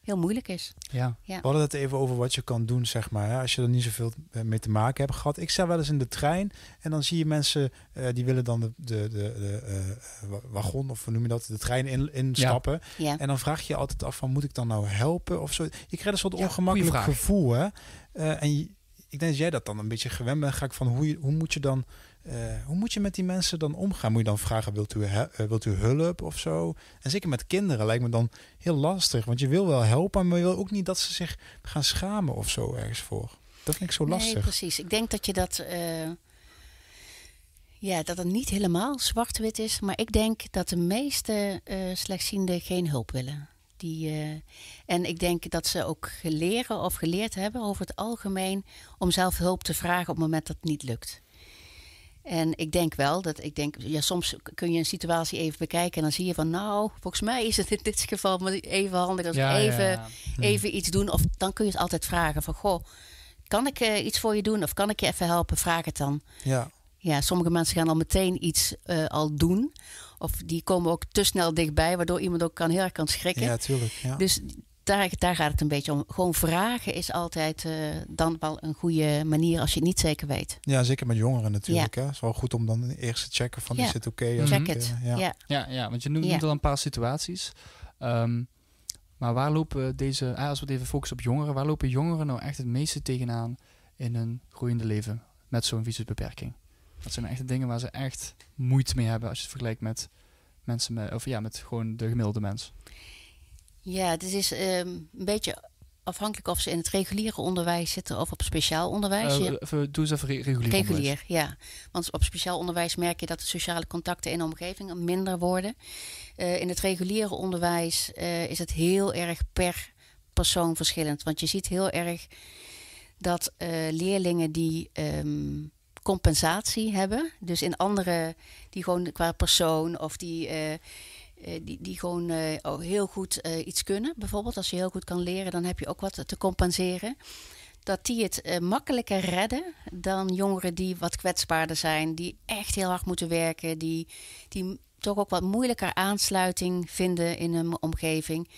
[SPEAKER 3] heel moeilijk is. Ja.
[SPEAKER 2] ja. we hadden het even over wat je kan doen, zeg maar. Hè? Als je er niet zoveel eh, mee te maken hebt gehad. Ik sta wel eens in de trein en dan zie je mensen die willen dan de, de, de, de wagon, of hoe noem je dat, de trein in, instappen. En dan vraag je je altijd af van, moet ik dan nou helpen of zo? Je krijgt een soort ongemakkelijk gevoel, hè? en ik denk dat jij dat dan een beetje gewend bent. Ga ik van, hoe, je, hoe moet je dan eh, hoe moet je met die mensen dan omgaan? Moet je dan vragen, wilt u, eh, wilt u hulp of zo? En zeker met kinderen lijkt me dan heel lastig. Want je wil wel helpen, maar je wil ook niet dat ze zich gaan schamen of zo ergens voor. Dat vind ik zo lastig. Nee,
[SPEAKER 3] precies. Ik denk dat je dat... Eh, ja, dat het niet helemaal zwart-wit is. Maar ik denk dat de meeste slechtzienden geen hulp willen. Die, en ik denk dat ze ook leren of geleerd hebben over het algemeen... om zelf hulp te vragen op het moment dat het niet lukt. En ik denk wel dat ik denk, ja, soms kun je een situatie even bekijken en dan zie je van, nou, volgens mij is het in dit geval maar even handig als even, hm. even iets doen. Of dan kun je het altijd vragen van, goh, kan ik eh, iets voor je doen of kan ik je even helpen? Vraag het dan. Ja. Ja, sommige mensen gaan al meteen iets eh, al doen. Of die komen ook te snel dichtbij, waardoor iemand ook kan heel erg kan schrikken. Ja, tuurlijk. Ja. Dus daar, daar gaat het een beetje om. Gewoon vragen is altijd eh, dan wel een goede manier als je het niet zeker weet.
[SPEAKER 2] Ja, zeker met jongeren natuurlijk. Ja. Hè? Het is wel goed om dan
[SPEAKER 1] eerst te checken van
[SPEAKER 3] is het oké? Check
[SPEAKER 2] Ja.
[SPEAKER 1] ja. Ja. want je noemt, al een paar situaties. Ehm, maar waar lopen deze, eh, als we het even focussen op jongeren, waar lopen jongeren nou echt het meeste tegenaan in hun groeiende leven met zo'n beperking? Dat zijn echt de dingen waar ze echt moeite mee hebben als je het vergelijkt met mensen met, of ja, met gewoon de gemiddelde mens.
[SPEAKER 3] Ja, het is ehm, een beetje afhankelijk of ze in het reguliere onderwijs zitten of op speciaal onderwijs. Eh, we
[SPEAKER 1] even, doe eens even regulier. Regulier,
[SPEAKER 3] ja. Want op speciaal onderwijs merk je dat de sociale contacten in de omgeving minder worden. Eh, in het reguliere onderwijs eh, is het heel erg per persoon verschillend. Want je ziet heel erg dat leerlingen die ehm, compensatie hebben, dus in andere die gewoon qua persoon of die eh, die, die gewoon uh, heel goed eh, iets kunnen. Bijvoorbeeld als je heel goed kan leren, dan heb je ook wat te compenseren. Dat die het makkelijker redden dan jongeren die wat kwetsbaarder zijn, die echt heel hard moeten werken, die, die toch ook wat moeilijker aansluiting vinden in hun omgeving.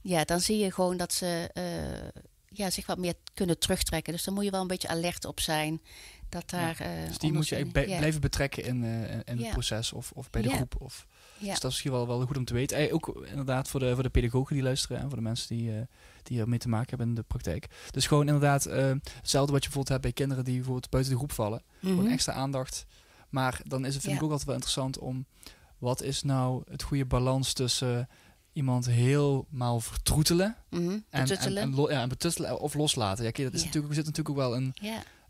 [SPEAKER 3] Ja, dan zie je gewoon dat ze ja, zich wat meer kunnen terugtrekken. Dus daar moet je wel een beetje alert op zijn. Dat daar, eh, dus die moet je blijven
[SPEAKER 1] betrekken in, eh, het proces of, of bij de groep. Of, Dus dat is misschien wel, wel goed om te weten. ook inderdaad voor de, voor de pedagogen die luisteren en voor de mensen die, uh, die ermee te maken hebben in de praktijk. Dus gewoon inderdaad hetzelfde wat je bijvoorbeeld hebt bij kinderen die bijvoorbeeld buiten de groep vallen. Mm Gewoon mhm. extra aandacht. Maar dan is het vind ik ook altijd wel interessant om wat is nou het goede balans tussen iemand helemaal vertroetelen mhm. en, en, ja, en of loslaten. Ja, kijk, dat is natuurlijk, zit natuurlijk ook wel een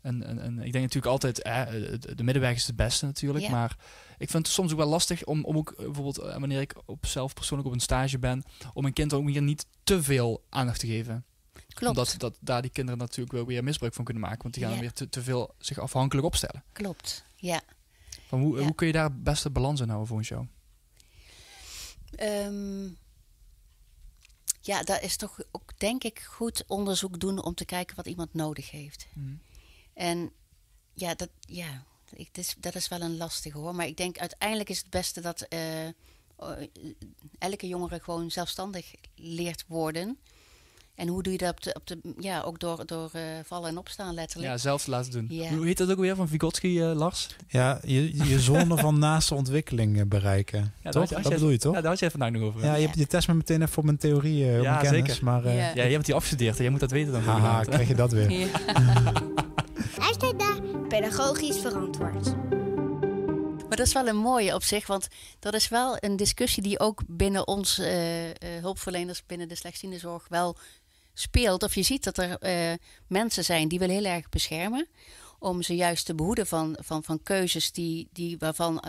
[SPEAKER 1] en, en, en ik denk natuurlijk altijd, eh, de middenweg is het beste natuurlijk. Maar ik vind het soms ook wel lastig om, om ook bijvoorbeeld eh, wanneer ik op zelf persoonlijk op een stage ben, om een kind ook weer niet te veel aandacht te geven. Klopt. Omdat dat, daar die kinderen natuurlijk wel weer misbruik van kunnen maken. Want die gaan weer te, veel zich afhankelijk opstellen.
[SPEAKER 3] Klopt, ja.
[SPEAKER 1] Van hoe, hoe kun je daar het beste balans in houden voor een show?
[SPEAKER 3] ja, daar is toch ook denk ik goed onderzoek doen om te kijken wat iemand nodig heeft. Mm. En ja, dat, ja is, dat is wel een lastige hoor. Maar ik denk uiteindelijk is het beste dat eh, elke jongere gewoon zelfstandig leert worden. En hoe doe je dat op de, op de ja, ook door, door eh, vallen en opstaan letterlijk. Ja, zelfs
[SPEAKER 1] laten doen. Hoe heet dat ook weer van Vygotsky, uh, Lars?
[SPEAKER 2] Ja, je, je zone van naaste ontwikkeling bereiken. Ja, toch? Dat bedoel je toch?
[SPEAKER 1] Ja, daar had je vandaag nog
[SPEAKER 2] over. Ja, je, hebt, je test me meteen even voor mijn theorie, uh, ja, mijn kennis. Zeker. Maar, ja. je
[SPEAKER 1] hebt die afgestudeerd en jij moet dat weten dan. Haha, krijg je dat weer.
[SPEAKER 3] Luister daar, pedagogisch verantwoord. Maar dat is wel een mooie op zich, want dat is wel een discussie die ook binnen ons eh, eh, hulpverleners binnen de zorg wel speelt. Of je ziet dat er eh, mensen zijn die willen heel erg beschermen om ze juist te behoeden van, van, van keuzes die, die waarvan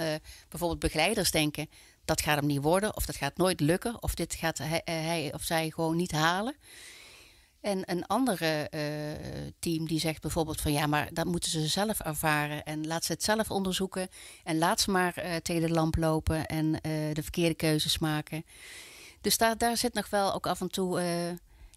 [SPEAKER 3] bijvoorbeeld begeleiders denken dat gaat hem niet worden, of dat gaat nooit lukken, of dit gaat hij of zij gewoon niet halen. En een andere eh, team die zegt bijvoorbeeld van ja, maar dat moeten ze zelf ervaren. En laat ze het zelf onderzoeken. En laat ze maar eh, tegen de lamp lopen en eh, de verkeerde keuzes maken. Dus daar, daar zit nog wel ook af en toe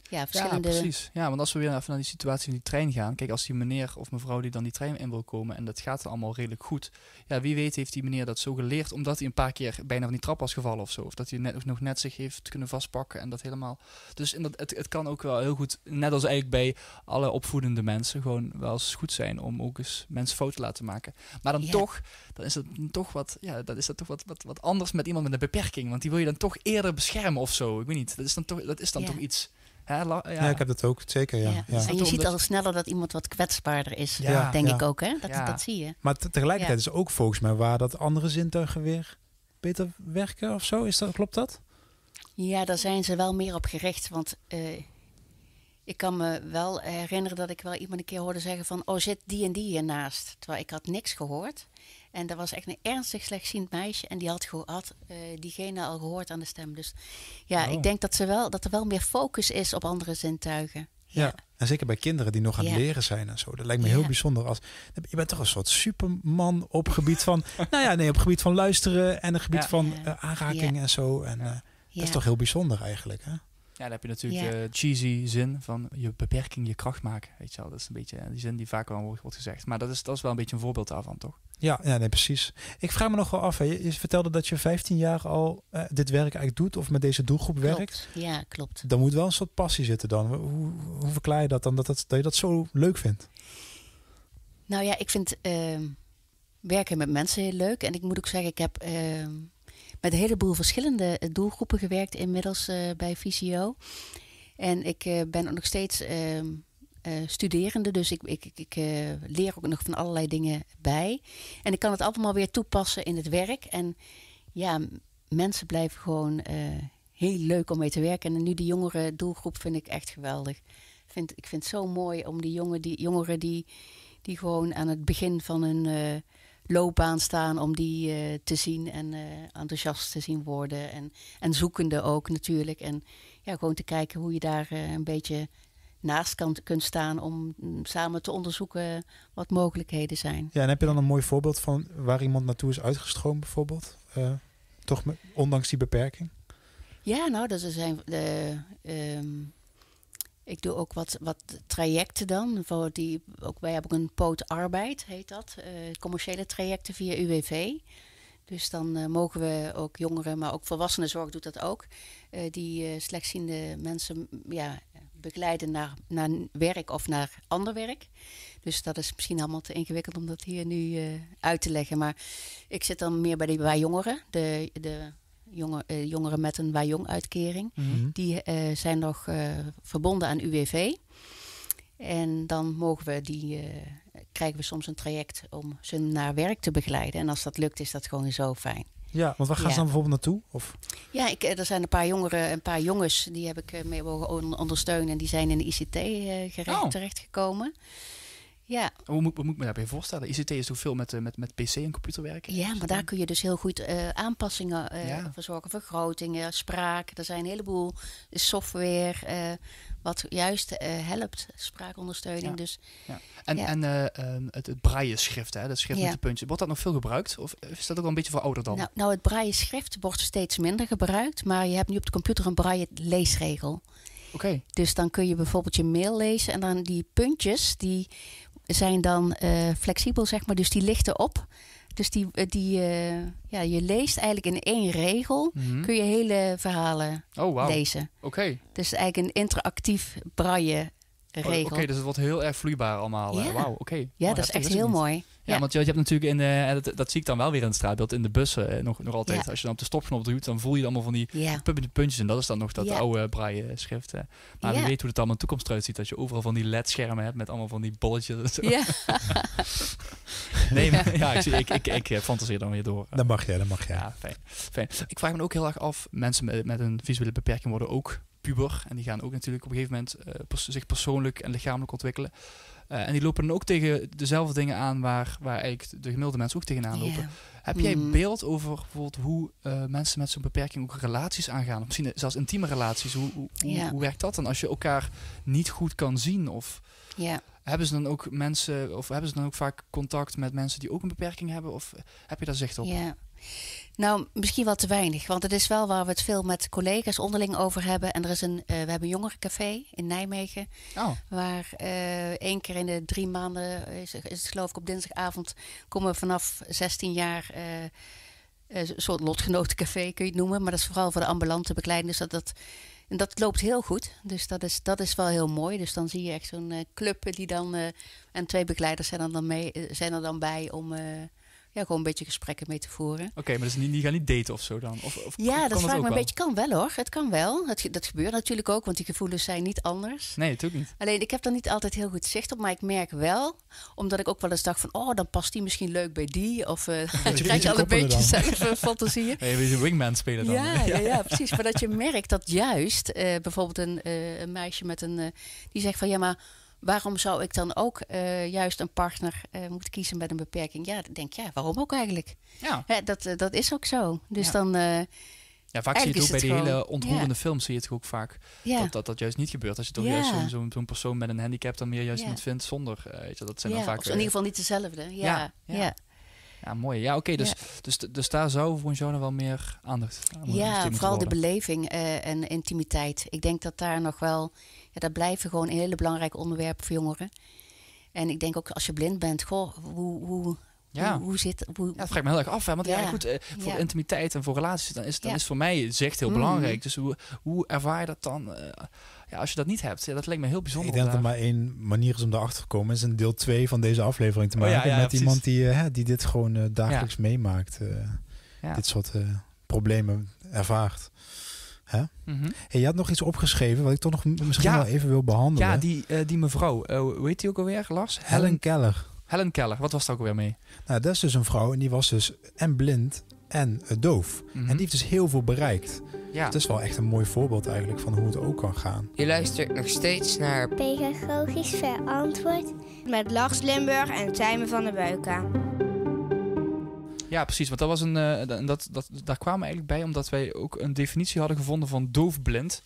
[SPEAKER 3] ja, precies.
[SPEAKER 1] Ja, want als we weer even naar die situatie in die trein gaan. Kijk, als die meneer of mevrouw die dan die trein in wil komen en dat gaat allemaal redelijk goed. Ja, wie weet heeft die meneer dat zo geleerd omdat hij een paar keer bijna van die trap was gevallen of zo. Of dat hij net, nog net zich heeft kunnen vastpakken en dat helemaal. Dus in dat, het, het kan ook wel heel goed, net als eigenlijk bij alle opvoedende mensen, gewoon wel eens goed zijn om ook eens mensen fout te laten maken. Maar dan toch, dan is dat toch wat, ja, dan is dat toch wat, wat, wat anders met iemand met een beperking. Want die wil je dan toch eerder beschermen of zo. Ik weet niet, dat is dan toch, dat is dan toch iets ja, ja. ik heb dat ook, zeker. Ja. ja. En je ziet
[SPEAKER 3] al sneller dat iemand wat kwetsbaarder is, denk ik ook. Hè? Dat, dat zie je.
[SPEAKER 2] Maar tegelijkertijd is ook volgens mij waar dat andere zintuigen weer beter werken
[SPEAKER 3] of zo. Is dat, klopt dat? Ja, daar zijn ze wel meer op gericht. Want eh, ik kan me wel herinneren dat ik wel iemand een keer hoorde zeggen van... oh, zit die en die hiernaast. Terwijl ik had niks gehoord. En dat was echt een ernstig slechtziend meisje. En die had gehad, uh, eh, diegene al gehoord aan de stem. Dus ja, oh. ik denk dat, ze wel, dat er wel meer focus is op andere zintuigen.
[SPEAKER 2] Ja. ja. en zeker bij kinderen die nog aan het leren zijn en zo. Dat lijkt me heel bijzonder. Als, je bent toch een soort superman op gebied van, nou ja, nee, op gebied van luisteren en een gebied van eh, aanraking en zo. En eh, dat is toch heel bijzonder eigenlijk, hè?
[SPEAKER 1] Ja, dan heb je natuurlijk de cheesy zin van je beperking je kracht maken. Weet je wel, dat is een beetje die zin die vaak wel wordt gezegd. Maar dat is, dat is wel een beetje een voorbeeld daarvan, toch? Ja,
[SPEAKER 2] ja nee, precies. Ik vraag me nog wel af. Je vertelde dat je 15 jaar al eh, dit werk eigenlijk doet of met deze doelgroep klopt. werkt.
[SPEAKER 3] Ja, klopt.
[SPEAKER 2] Dan moet wel een soort passie zitten dan. Hoe, hoe verklaar je dat dan dat, dat, dat je dat zo leuk vindt?
[SPEAKER 3] Nou ja, ik vind ehm, werken met mensen heel leuk. En ik moet ook zeggen, ik heb ehm, met een heleboel verschillende eh, doelgroepen gewerkt inmiddels eh, bij Visio. En ik ben ook nog steeds ehm, uh, studerende. Dus ik, ik, ik eh, leer ook nog van allerlei dingen bij. En ik kan het allemaal weer toepassen in het werk. En ja, mensen blijven gewoon eh, heel leuk om mee te werken. En nu die jongere doelgroep vind ik echt geweldig. Vind, ik vind het zo mooi om die, jongen, die jongeren die, die gewoon aan het begin van hun loopbaan staan om die te zien en enthousiast te zien worden. En, en zoekende ook natuurlijk. En ja, gewoon te kijken hoe je daar een beetje naast kan, kunt staan om mm, samen te onderzoeken wat mogelijkheden zijn. Ja,
[SPEAKER 2] en heb je dan een mooi voorbeeld van waar iemand naartoe is uitgestroomd bijvoorbeeld? Eh, toch ondanks die beperking?
[SPEAKER 3] Ja, nou, dat zijn... Uh, ik doe ook wat, wat trajecten dan. Voor die, ook, wij hebben ook een poot arbeid, heet dat. Eh, commerciële trajecten via UWV. Dus dan mogen we ook jongeren, maar ook volwassenenzorg doet dat ook. die slechtziende mensen ja, begeleiden naar, naar werk of naar ander werk. Dus dat is misschien allemaal te ingewikkeld om dat hier nu eh, uit te leggen. Maar ik zit dan meer bij, die, bij jongeren, de, de jonge, eh, jongeren met een Wa-jong uitkering. Mhm. Die eh, zijn nog verbonden aan UWV. En dan mogen we die, krijgen we soms een traject om ze naar werk te begeleiden. En als dat lukt, is dat gewoon zo fijn. Ja, want waar gaan ze dan bijvoorbeeld naartoe? Of? Ja, ik, eh, er zijn een paar jongeren, een paar jongens, die heb ik eh, mee mogen ondersteunen. En die zijn in de ICT uh, eh, oh. terechtgekomen. Ja.
[SPEAKER 1] Hoe moet, hoe moet ik me daarbij voorstellen? ICT is toch veel met, met, met PC en
[SPEAKER 3] computer werken? Ja, maar daar kun je dus heel goed aanpassingen uh, ja. verzorgen. Vergrotingen, spraak. Er zijn een heleboel software wat juist eh, helpt, spraakondersteuning. Dus,
[SPEAKER 1] ja. En, en eh, ehm, het, het braille schrift, hè, dat schrift met de puntjes, wordt dat nog veel gebruikt? Of is dat ook wel een beetje ouder dan? Nou,
[SPEAKER 3] nou, het braille schrift wordt steeds minder gebruikt, maar je hebt nu op de computer een braille leesregel. Oké. Dus dan kun je bijvoorbeeld je mail lezen en dan die puntjes die zijn dan eh, flexibel, zeg maar. Dus die lichten op dus die, eh, die, eh, ja, je leest eigenlijk in één regel mhm. kun je hele verhalen oh, lezen. Oké. Okay. Dus eigenlijk een interactief braille oh, regel. Oké,
[SPEAKER 1] dus het wordt heel erg vloeibaar allemaal. Ja. Wauw, oké. Ja, oh, dat, is echt heel mooi. Ja, want je, hebt natuurlijk in de, eh, dat, zie ik dan wel weer in het straatbeeld, in de bussen eh, nog, nog altijd. Als je dan op de stopknop drukt, dan voel je allemaal van die puntjes. En dat is dan nog dat oude braille schrift. Eh. Maar je weet hoe het allemaal in de toekomst eruit ziet. Dat je overal van die LED-schermen hebt met allemaal van die bolletjes Ja. nee, maar, ja, ik, ik, ik, ik, fantaseer dan weer door. Dat mag jij, dat mag jij. Ja, fijn, fijn. Ik vraag me ook heel erg af, mensen met, met een visuele beperking worden ook puber. En die gaan ook natuurlijk op een gegeven moment zich persoonlijk en lichamelijk ontwikkelen. Eh, en die lopen dan ook tegen dezelfde dingen aan waar, waar eigenlijk de gemiddelde mensen ook tegenaan lopen. Heb jij mm. beeld over bijvoorbeeld hoe eh, mensen met zo'n beperking ook relaties aangaan? misschien zelfs intieme relaties. Hoe, hoe, hoe, werkt dat dan als je elkaar niet goed kan zien? Of hebben ze dan ook mensen, of hebben ze dan ook vaak contact met mensen die ook een beperking hebben? Of heb je daar zicht op?
[SPEAKER 3] Nou, misschien wat te weinig. Want het is wel waar we het veel met collega's onderling over hebben. En er is een, eh, we hebben een jongerencafé in Nijmegen. Oh. Waar uh, één keer in de drie maanden, is, het geloof ik op dinsdagavond, komen we vanaf 16 jaar... Eh, een soort lotgenotencafé kun je het noemen. Maar dat is vooral voor de ambulante begeleiding. Dus dat, dat, en dat loopt heel goed. Dus dat is, dat is wel heel mooi. Dus dan zie je echt zo'n club die dan... en twee begeleiders zijn, dan dan mee, zijn er dan bij om gewoon een beetje gesprekken mee te voeren.
[SPEAKER 1] Oké, maar dus die gaan niet daten of zo dan? Of, of ja, dat vraag ik een beetje.
[SPEAKER 3] Kan wel hoor, het kan wel. dat gebeurt natuurlijk ook, want die gevoelens zijn niet anders. Nee, natuurlijk niet. Alleen ik heb daar niet altijd heel goed zicht op, maar ik merk wel, omdat ik ook wel eens dacht van, oh, dan past die misschien leuk bij die. Of uh, je krijg je al een beetje zelf eh, fantasieën.
[SPEAKER 1] Nee, je een wingman spelen dan. Ja, ja, ja, precies. Maar dat je
[SPEAKER 3] merkt dat juist eh, bijvoorbeeld een, een, meisje met een, die zegt van, ja maar waarom zou ik dan ook eh, juist een partner uh, moeten kiezen met een beperking? Ja, denk ik, ja, waarom ook eigenlijk? Ja. dat, eh, dat is ook zo. Dus dan... ja, vaak zie je het ook bij die hele ontroerende
[SPEAKER 1] films, zie je het ook vaak. Dat, dat, juist niet gebeurt. Als je toch juist zo'n persoon met een handicap dan meer juist moet vindt zonder. weet je, dat zijn dan vaak. Of in ieder geval
[SPEAKER 3] niet dezelfde. Ja. ja.
[SPEAKER 1] ja. mooi. Ja, oké. dus, dus, dus, dus daar zou voor een wel meer aandacht aan Ja, vooral de
[SPEAKER 3] beleving en intimiteit. Ik denk dat daar nog wel ja, dat blijven gewoon een hele belangrijke onderwerpen voor jongeren. En ik denk ook als je blind bent, goh, hoe, hoe Hoe, zit hoe, ja, dat vraag ik me heel erg af. Hè? Want ja. goed, eh, voor
[SPEAKER 1] intimiteit en voor relaties, dan is, dan is voor mij zicht heel mhm. belangrijk. Dus hoe, hoe ervaar je dat dan eh, ja, als je dat niet hebt? Ja, dat lijkt me heel bijzonder. Ik denk dat er maar één
[SPEAKER 2] manier is om erachter te komen, is een deel 2 van deze aflevering te oh maken. met iemand die, eh, die dit gewoon dagelijks meemaakt. Dit soort problemen ervaart. Mhm. je had nog iets opgeschreven wat ik toch nog misschien wel even wil behandelen. Ja,
[SPEAKER 1] die, eh, die mevrouw, uh, hoe heet die ook alweer, Lars? Helen, Helen Keller. Helen Keller, wat was daar ook alweer mee? Nou, dat is dus een vrouw en die
[SPEAKER 2] was dus en blind en eh, doof. Mhm. En die heeft dus heel veel bereikt. Het is wel echt een mooi voorbeeld eigenlijk van hoe het ook kan gaan.
[SPEAKER 3] Je luistert nog steeds naar Pedagogisch Verantwoord met Lars Limburg en Tijmen van der Buika.
[SPEAKER 1] Ja, precies. Want dat was een, eh, dat, dat, daar kwamen we eigenlijk bij omdat wij ook een definitie hadden gevonden van doofblind.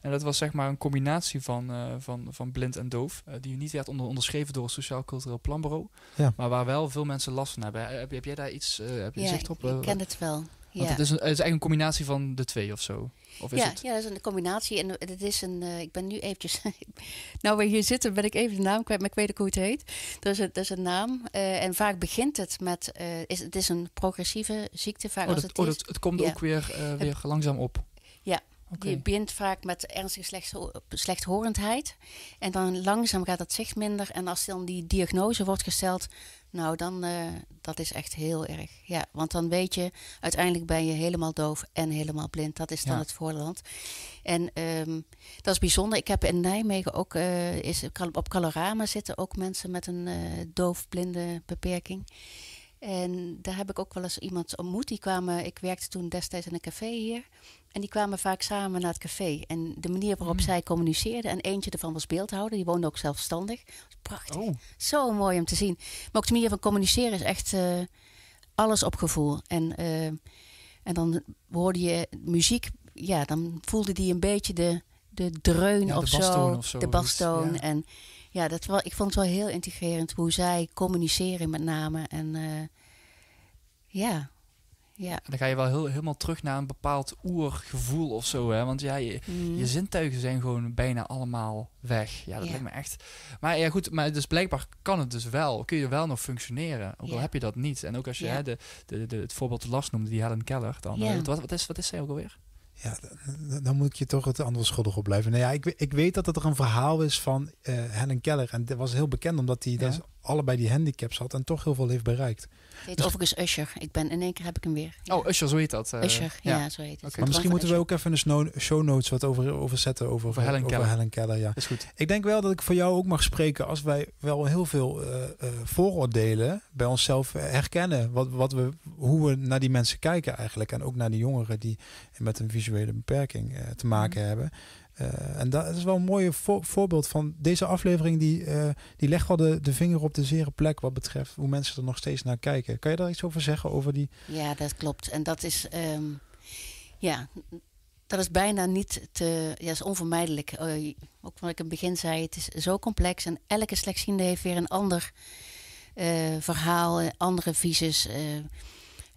[SPEAKER 1] En dat was zeg maar een combinatie van, eh, van, van blind en doof. Eh, die niet werd onder, onderschreven door het Sociaal Cultureel Planbureau. Ja. Maar waar wel veel mensen last van hebben. Heb, jij daar iets, heb je ja, zicht op? ik ken het wel. Want het, is het is eigenlijk een combinatie van de twee of zo. Of is ja, het?
[SPEAKER 3] ja, dat is een combinatie. En het is een. Eh, ik ben nu eventjes. nou, we hier zitten, ben ik even de naam kwijt, maar ik weet ook hoe het heet. Dat is, dat is een naam. Eh, en vaak begint het met. Eh, is, het is een progressieve ziekte. Vaak oh, als het, oh, het komt ook
[SPEAKER 1] weer, weer langzaam op.
[SPEAKER 3] Ja. Okay. Je begint vaak met ernstige slecht slechthorendheid. En dan langzaam gaat het zicht minder. En als dan die diagnose wordt gesteld, nou, dan, uh, dat is echt heel erg. Ja, want dan weet je, uiteindelijk ben je helemaal doof en helemaal blind. Dat is dan het voorland. En ehm, dat is bijzonder. Ik heb in Nijmegen ook, eh, is, op Calorama zitten ook mensen met een eh, doof-blinde beperking. En daar heb ik ook wel eens iemand ontmoet. Die kwamen, ik werkte toen destijds in een café hier. En die kwamen vaak samen naar het café. En de manier waarop mm. zij communiceerden. En eentje ervan was beeldhouder. Die woonde ook zelfstandig. Prachtig. Oh. Zo mooi om te zien. Maar ook de manier van communiceren is echt eh, alles op gevoel. En, eh, en dan hoorde je muziek. Ja, dan voelde die een beetje de, de dreun of, de zo, De bastoon. En ja, dat wel, ik vond het wel heel integrerend hoe zij communiceren met name. En eh, ja, ja.
[SPEAKER 1] dan ga je wel heel, helemaal terug naar een bepaald oergevoel of zo. Hè? Want ja, je, mm. zintuigen zijn gewoon bijna allemaal weg. Ja, dat lijkt me echt. Maar ja, goed, maar dus blijkbaar kan het dus wel. Kun je wel nog functioneren. Ook al heb je dat niet. En ook als je hè, de, de, de, het voorbeeld last noemde, die Helen Keller. Dan, eh, wat, wat, is, wat is zij ook alweer?
[SPEAKER 2] Ja, dan, dan, moet je toch het andere schuldig op blijven. Nou ja, ik, ik weet dat er een verhaal is van uh, Helen Keller. En dat was heel bekend, omdat hij... Ja allebei die handicaps had en toch heel veel heeft bereikt.
[SPEAKER 3] Of heet dus... overigens Usher. Ik ben in één keer heb ik hem weer. Oh,
[SPEAKER 1] Usher, zo heet dat. Eh, Usher,
[SPEAKER 3] ja. zo heet het. Maar misschien moeten we
[SPEAKER 2] ook even een show notes wat over, over zetten over, over, Helen, Keller. Ja. Is goed. Ik denk wel dat ik voor jou ook mag spreken als wij wel heel veel eh, eh, vooroordelen bij onszelf herkennen. Wat, wat we, hoe we naar die mensen kijken eigenlijk. En ook naar die jongeren die met een visuele beperking te mhm. maken hebben. Eh, en dat is wel een mooi voorbeeld van deze aflevering. Die, eh, die legt wel de, de vinger op de zere plek wat betreft hoe mensen er nog steeds naar kijken. Kan je daar iets over zeggen? Over die...
[SPEAKER 3] Ja, dat klopt. En dat is, ehm, ja, dat is bijna niet te. Ja, is onvermijdelijk. Eh, ook wat ik in het begin zei, het is zo complex. En elke slechtziende heeft weer een ander verhaal, andere visies.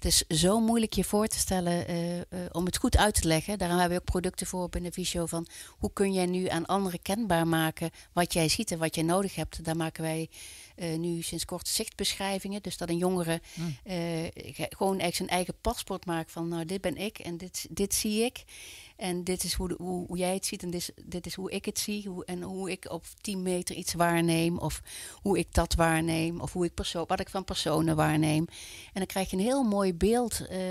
[SPEAKER 3] Het is zo moeilijk je voor te stellen eh, eh, om het goed uit te leggen. Daarom hebben we ook producten voor binnen Visio van hoe kun jij nu aan anderen kenbaar maken wat jij ziet en wat jij nodig hebt. Daar maken wij eh, nu sinds kort zichtbeschrijvingen. Dus dat een jongere hmm. gewoon echt zijn eigen paspoort maakt van nou dit ben ik en dit, dit zie ik. En dit is hoe, hoe, hoe, jij het ziet en dit is, dit is hoe ik het zie. Hoe, en hoe ik op 10 meter iets waarneem. Of hoe ik dat waarneem. Of hoe ik persoon, wat ik van personen waarneem. En dan krijg je een heel mooi beeld. Uh,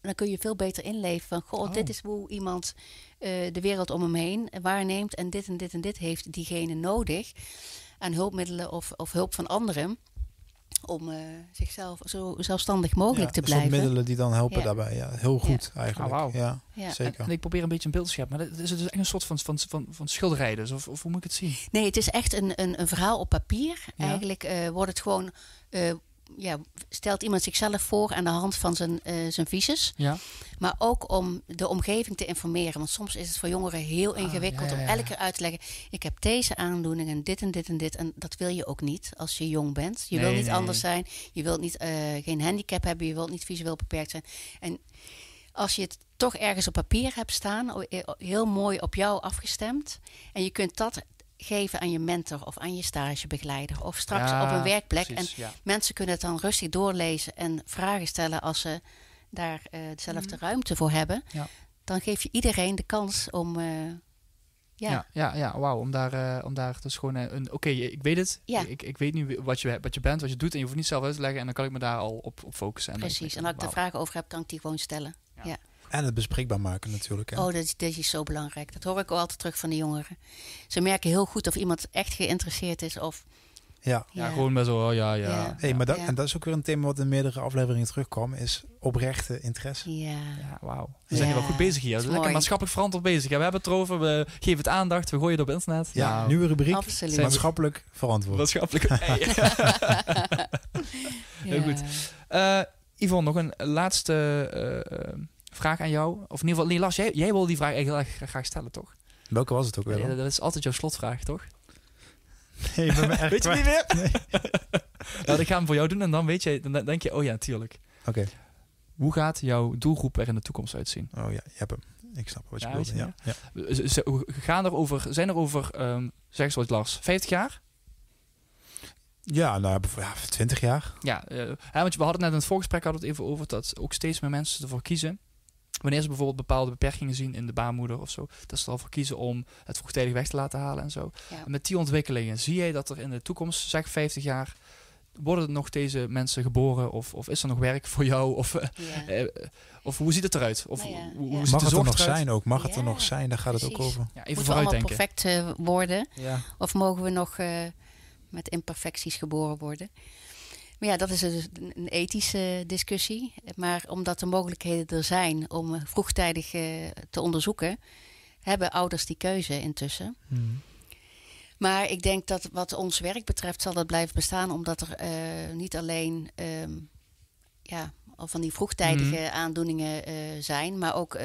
[SPEAKER 3] dan kun je veel beter inleven van... Goh, oh. dit is hoe iemand eh, de wereld om hem heen waarneemt. En dit en dit en dit heeft diegene nodig. Aan hulpmiddelen of, of hulp van anderen om eh, zichzelf zo zelfstandig mogelijk te blijven. Dat middelen die dan helpen daarbij.
[SPEAKER 2] Ja, heel goed ah, eigenlijk. Oh, ja, Zeker. En,
[SPEAKER 3] ik probeer een beetje
[SPEAKER 1] een beeld te scheppen. Maar het is, het dus echt een soort van, van, van, van schilderij dus. Of, of, hoe moet ik het zien?
[SPEAKER 3] Nee, het is echt een, een, een verhaal op papier. Eigenlijk eh, wordt het gewoon... Eh, ja, stelt iemand zichzelf voor aan de hand van zijn, uh, zijn visus. Ja. Maar ook om de omgeving te informeren. Want soms is het voor jongeren heel ah, ingewikkeld om elke keer uit te leggen. Ik heb deze aandoening en dit en dit en dit. En dat wil je ook niet als je jong bent. Je wilt niet anders zijn. Je wilt niet, eh, geen handicap hebben. Je wilt niet visueel beperkt zijn. En als je het toch ergens op papier hebt staan, eh, heel mooi op jou afgestemd. En je kunt dat geven aan je mentor of aan je stagebegeleider of straks op een werkplek. en mensen kunnen het dan rustig doorlezen en vragen stellen als ze daar uh, eh, zelf mhm. ruimte voor hebben. Ja. Dan geef je iedereen de kans om. Eh, ja.
[SPEAKER 1] ja, ja, wauw. Om daar, eh, om daar dus gewoon een. Oké, ik weet het. Ja. Ik, ik weet nu wat je, wat je bent, wat je doet. En je hoeft niet zelf uit te leggen. En dan kan ik me daar al op, op focussen. Precies. en als ik de
[SPEAKER 3] vragen over heb, kan ik die gewoon stellen. ja.
[SPEAKER 2] En het bespreekbaar maken natuurlijk. Hè? Oh, dat
[SPEAKER 3] is, dat is zo belangrijk. Dat hoor ik ook altijd terug van de jongeren. Ze merken heel goed of iemand echt geïnteresseerd is of... Ja. ja, gewoon met zo,
[SPEAKER 1] oh, ja, ja. ja.
[SPEAKER 3] Hey, maar dat, En
[SPEAKER 2] dat is ook weer een thema wat in meerdere afleveringen terugkwam, is oprechte interesse. Ja. ja wauw. We zijn hier wel goed bezig hier.
[SPEAKER 3] Lekker maatschappelijk
[SPEAKER 1] verantwoord bezig. we hebben het erover, we geven het aandacht, we gooien het op internet. Ja, nou. nieuwe rubriek. Maatschappelijk verantwoord. Maatschappelijk. Heel goed. Uh, Yvonne, nog een laatste eh, eh, vraag aan jou. Of in ieder geval, las jij, jij wil die vraag eigenlijk heel graag stellen, toch? Welke was het ook weer? Ja, dat is altijd jouw slotvraag, toch? Nee, ik echt Weet je niet meer? Nee. ik ga hem voor jou doen en dan, weet je, dan denk je, oh ja, tuurlijk. Oké. Hoe gaat jouw doelgroep er in de toekomst uitzien? Oh ja, heb hem. Ik snap wat je ja, bedoelt. ja. ja. ja. Gaan er over, zijn er over, um, zeg zoals Lars, 50 jaar? Ja, nou,
[SPEAKER 2] 20 jaar.
[SPEAKER 1] Ja, uh, want we hadden net in het voorgesprek hadden het even over dat ook steeds meer mensen ervoor kiezen wanneer ze bijvoorbeeld bepaalde beperkingen zien in de baarmoeder of zo, dat ze er al voor kiezen om het vroegtijdig weg te laten halen en zo. En met die ontwikkelingen zie jij dat er in de toekomst, zeg 50 jaar, worden nog deze mensen geboren? Of, of is er nog werk voor jou? Of, eh, eh, of hoe ziet het eruit? Of, nou mag het er
[SPEAKER 2] nog zijn ook? Mag het er nog zijn? Daar gaat het ook over. Ja, even Moeten we allemaal perfect
[SPEAKER 3] eh, worden? Of mogen we nog met imperfecties geboren worden? ja, dat is dus een, ethische discussie. Maar omdat de mogelijkheden er zijn om eh, vroegtijdig eh, te onderzoeken, hebben ouders die keuze intussen. Hmm. Maar ik denk dat wat ons werk betreft zal dat blijven bestaan, omdat er eh, niet alleen um, ja, van die vroegtijdige hmm. aandoeningen zijn, maar ook uh,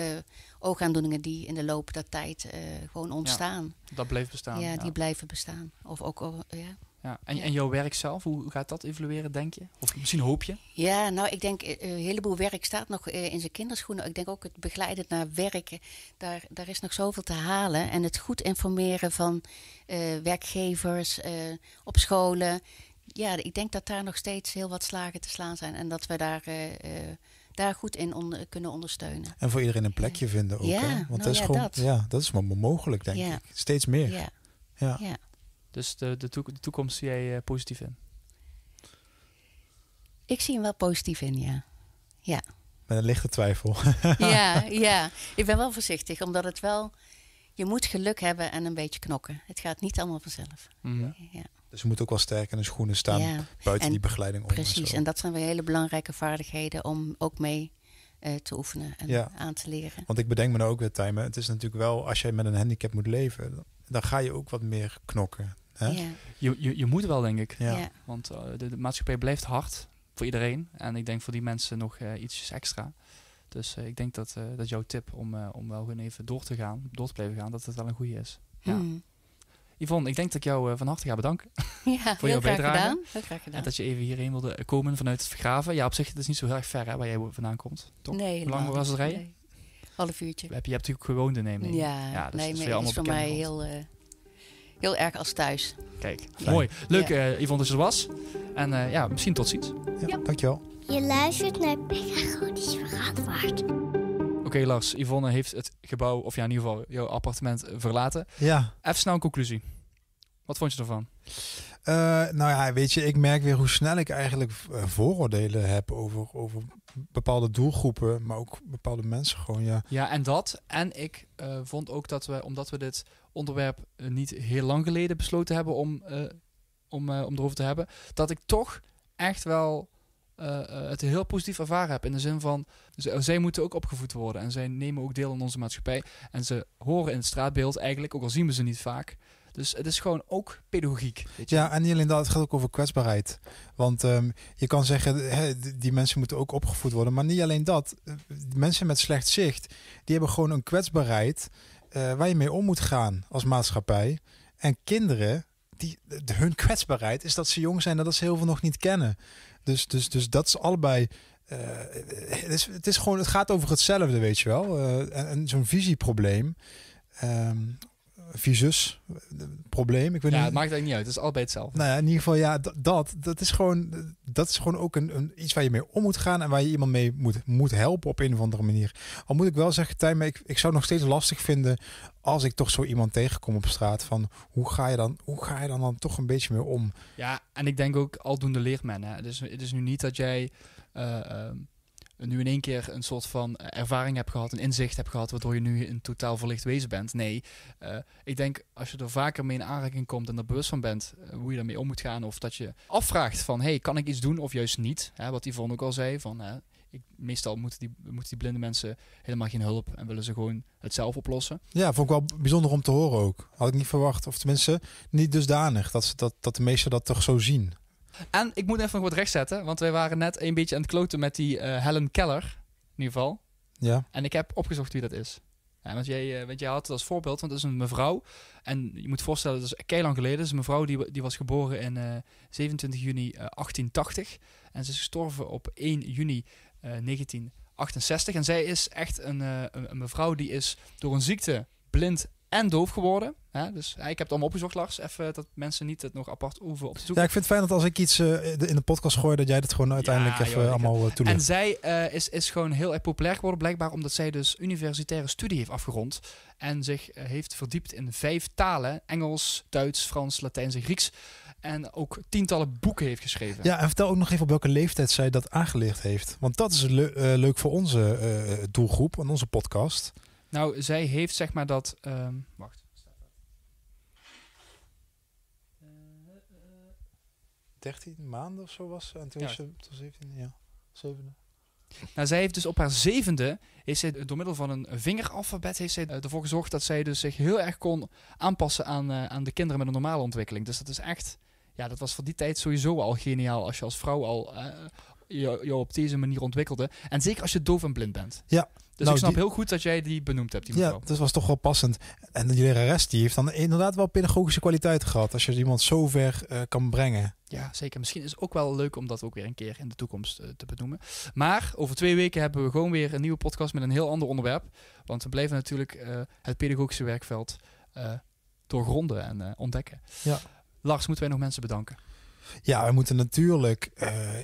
[SPEAKER 3] oogaandoeningen die in de loop der tijd gewoon ontstaan.
[SPEAKER 1] dat blijft bestaan. Ja, die
[SPEAKER 3] blijven bestaan. Of ook, ja.
[SPEAKER 1] Ja. En, en jouw werk zelf, hoe gaat dat evolueren, denk je? Of misschien hoop je?
[SPEAKER 3] Ja, nou, ik denk, eh, een heleboel werk staat nog eh, in zijn kinderschoenen. Ik denk ook het begeleiden naar werken, daar, daar is nog zoveel te halen. En het goed informeren van eh, werkgevers op scholen. Ja, ik denk dat daar nog steeds heel wat slagen te slaan zijn. En dat we daar... daar goed in kunnen ondersteunen.
[SPEAKER 2] En voor iedereen een plekje vinden ook. Ja, hè? Want nou dat is gewoon, ja,
[SPEAKER 3] dat
[SPEAKER 1] is maar mogelijk,
[SPEAKER 2] denk ik. Steeds meer.
[SPEAKER 3] Ja. ja.
[SPEAKER 1] Dus de, de, toekomst zie jij eh, positief in?
[SPEAKER 3] Ik zie hem wel positief in, ja. Ja.
[SPEAKER 1] Met een lichte twijfel.
[SPEAKER 3] ja, ja. Ik ben wel voorzichtig, omdat het wel... Je moet geluk hebben en een beetje knokken. Het gaat niet allemaal vanzelf. Mhm. ja.
[SPEAKER 2] Dus je moet ook wel sterk in de schoenen staan buiten die begeleiding om. Precies, en,
[SPEAKER 3] dat zijn weer hele belangrijke vaardigheden om ook mee eh, te oefenen en aan te leren.
[SPEAKER 2] Want ik bedenk me nou ook weer, Timer, het is natuurlijk wel als jij met een handicap moet leven,
[SPEAKER 1] dan ga je ook wat meer
[SPEAKER 2] knokken.
[SPEAKER 3] Hè?
[SPEAKER 1] Je, je, je moet wel, denk ik. Ja. Want eh, de, maatschappij blijft hard voor iedereen. En ik denk voor die mensen nog eh, iets extra. Dus eh, ik denk dat, dat jouw tip om, om wel gewoon even door te gaan, door te blijven gaan, dat het wel een goede is. Ja. Hmm. Yvonne, ik denk dat ik jou van harte ga bedanken. Ja, voor jouw bijdrage. graag gedaan. En dat je even hierheen wilde komen vanuit het vergraven. Ja, op zich het is niet zo heel erg ver hè, waar jij vandaan komt. Toch? Nee, Hoe was het rijden? half uurtje. Heb je, hebt natuurlijk gewoon in neem. Ja, ja dus, dat is, voor mij
[SPEAKER 3] heel, eh, heel erg als thuis. Kijk, mooi. Leuk
[SPEAKER 1] ja. Eh, Yvonne dat je was. En eh, ja, misschien tot ziens. Ja, Dankjewel.
[SPEAKER 3] Je luistert naar Pedagogisch Verantwoord.
[SPEAKER 1] Oké Lars, Yvonne heeft het gebouw, of ja in ieder geval jouw appartement, verlaten. Ja. Even snel een conclusie. Wat vond je ervan?
[SPEAKER 2] Eh, nou ja, weet je, ik merk weer hoe snel ik eigenlijk eh, vooroordelen heb over, over bepaalde doelgroepen, maar ook bepaalde mensen gewoon, ja.
[SPEAKER 1] Ja, en dat. En ik eh, vond ook dat we, omdat we dit onderwerp niet heel lang geleden besloten hebben om, om, om erover te hebben, dat ik toch echt wel het heel positief ervaren heb. In de zin van, zij moeten ook opgevoed worden en zij nemen ook deel aan onze maatschappij. En ze horen in het straatbeeld eigenlijk, ook al zien we ze niet vaak, dus het is gewoon ook pedagogiek.
[SPEAKER 2] Ja, en niet alleen dat, het gaat ook over kwetsbaarheid. Want ehm, je kan zeggen, he, die mensen moeten ook opgevoed worden. Maar niet alleen dat. Eh, mensen met slecht zicht, die hebben gewoon een kwetsbaarheid eh, waar je mee om moet gaan als maatschappij. En kinderen, die, hun kwetsbaarheid is dat ze jong zijn en dat ze heel veel nog niet kennen. Dus, dus, dus dat is allebei eh, het, is, het, is, gewoon, het gaat over hetzelfde, weet je wel. en, zo'n visieprobleem. Ehm, visus probleem. Ik weet ja, niet... het maakt
[SPEAKER 1] eigenlijk niet uit. Het is altijd hetzelfde.
[SPEAKER 2] Nou ja, in ieder geval, ja, dat, dat is gewoon, dat is gewoon ook een, iets waar je mee om moet gaan en waar je iemand mee moet, moet helpen op een of andere manier. Al moet ik wel zeggen, Tijmen, ik, ik zou het nog steeds lastig vinden als ik toch zo iemand tegenkom op straat. Van hoe ga je dan, hoe ga je dan, dan toch een beetje mee
[SPEAKER 1] om? Ja, en ik denk ook aldoende leert men. Hè? Dus het is nu niet dat jij. Eh, ehm, nu in één keer een soort van eh, ervaring hebt gehad, een inzicht hebt gehad, waardoor je nu een totaal verlicht wezen bent. Nee, eh, ik denk als je er vaker mee in aanraking komt en er bewust van bent eh, hoe je daarmee om moet gaan, of dat je afvraagt van, hey, kan ik iets doen of juist niet? Hè, wat Yvonne ook al zei, van, hè, ik, meestal moeten die, moeten die blinde mensen helemaal geen hulp en willen ze gewoon het zelf oplossen.
[SPEAKER 2] Ja, vond ik wel bijzonder om te horen ook. Had ik niet verwacht, of tenminste niet dusdanig dat, dat, dat de meesten dat toch zo zien.
[SPEAKER 1] En ik moet even nog wat rechtzetten, want wij waren net een beetje aan het kloten met die eh, Helen Keller, in ieder geval. Ja. En ik heb opgezocht wie dat is. want, jij, eh, want jij had het als voorbeeld, want het is een mevrouw. En je moet voorstellen, dat is kei lang geleden. Het is een mevrouw die, die was geboren in 27 eh, juni 1880. En ze is gestorven op 1 juni 1968. En zij is echt een, een, een mevrouw die is door een ziekte blind en doof geworden. Dus ik heb het allemaal opgezocht, Lars. Even dat mensen niet het nog apart oefenen. op te zoeken. Ja, ik vind
[SPEAKER 2] het fijn dat als ik iets eh, in de podcast gooi, dat jij dat gewoon uiteindelijk even allemaal uh, eh, toelicht. En
[SPEAKER 1] zij eh, is, is gewoon heel erg populair geworden, blijkbaar omdat zij dus universitaire studie heeft afgerond. En zich heeft verdiept in vijf talen. Engels, Duits, Frans, Latijns en Grieks. En ook tientallen boeken heeft geschreven. Ja, en
[SPEAKER 2] vertel ook nog even op welke leeftijd zij dat aangeleerd heeft. Want dat is leuk voor onze doelgroep en onze podcast.
[SPEAKER 1] Nou, zij heeft zeg maar dat. Ehm, wacht.
[SPEAKER 2] Dertien 13 maanden of zo was ze. En toen ja. ze tot 17, ja. Zevende.
[SPEAKER 1] Nou, zij heeft dus op haar zevende, heeft zij door middel van een vingeralfabet, heeft zij eh, ervoor gezorgd dat zij dus zich heel erg kon aanpassen aan, eh, aan de kinderen met een normale ontwikkeling. Dus dat is echt, ja, dat was voor die tijd sowieso al geniaal als je als vrouw al eh, je, je op deze manier ontwikkelde. En zeker als je doof en blind bent. Ja, dus nou, ik snap heel goed dat jij die benoemd hebt. Die ja,
[SPEAKER 2] dat was toch wel passend. En die lerares die heeft dan inderdaad wel pedagogische kwaliteit gehad. Als je iemand zo ver eh, kan brengen.
[SPEAKER 1] Ja, zeker. Misschien is het ook wel leuk om dat ook weer een keer in de toekomst eh, te benoemen. Maar over twee weken hebben we gewoon weer een nieuwe podcast met een heel ander onderwerp. Want we blijven natuurlijk eh, het pedagogische werkveld doorgronden en ontdekken. Ja. Lars, moeten wij nog mensen bedanken?
[SPEAKER 2] Ja, we moeten natuurlijk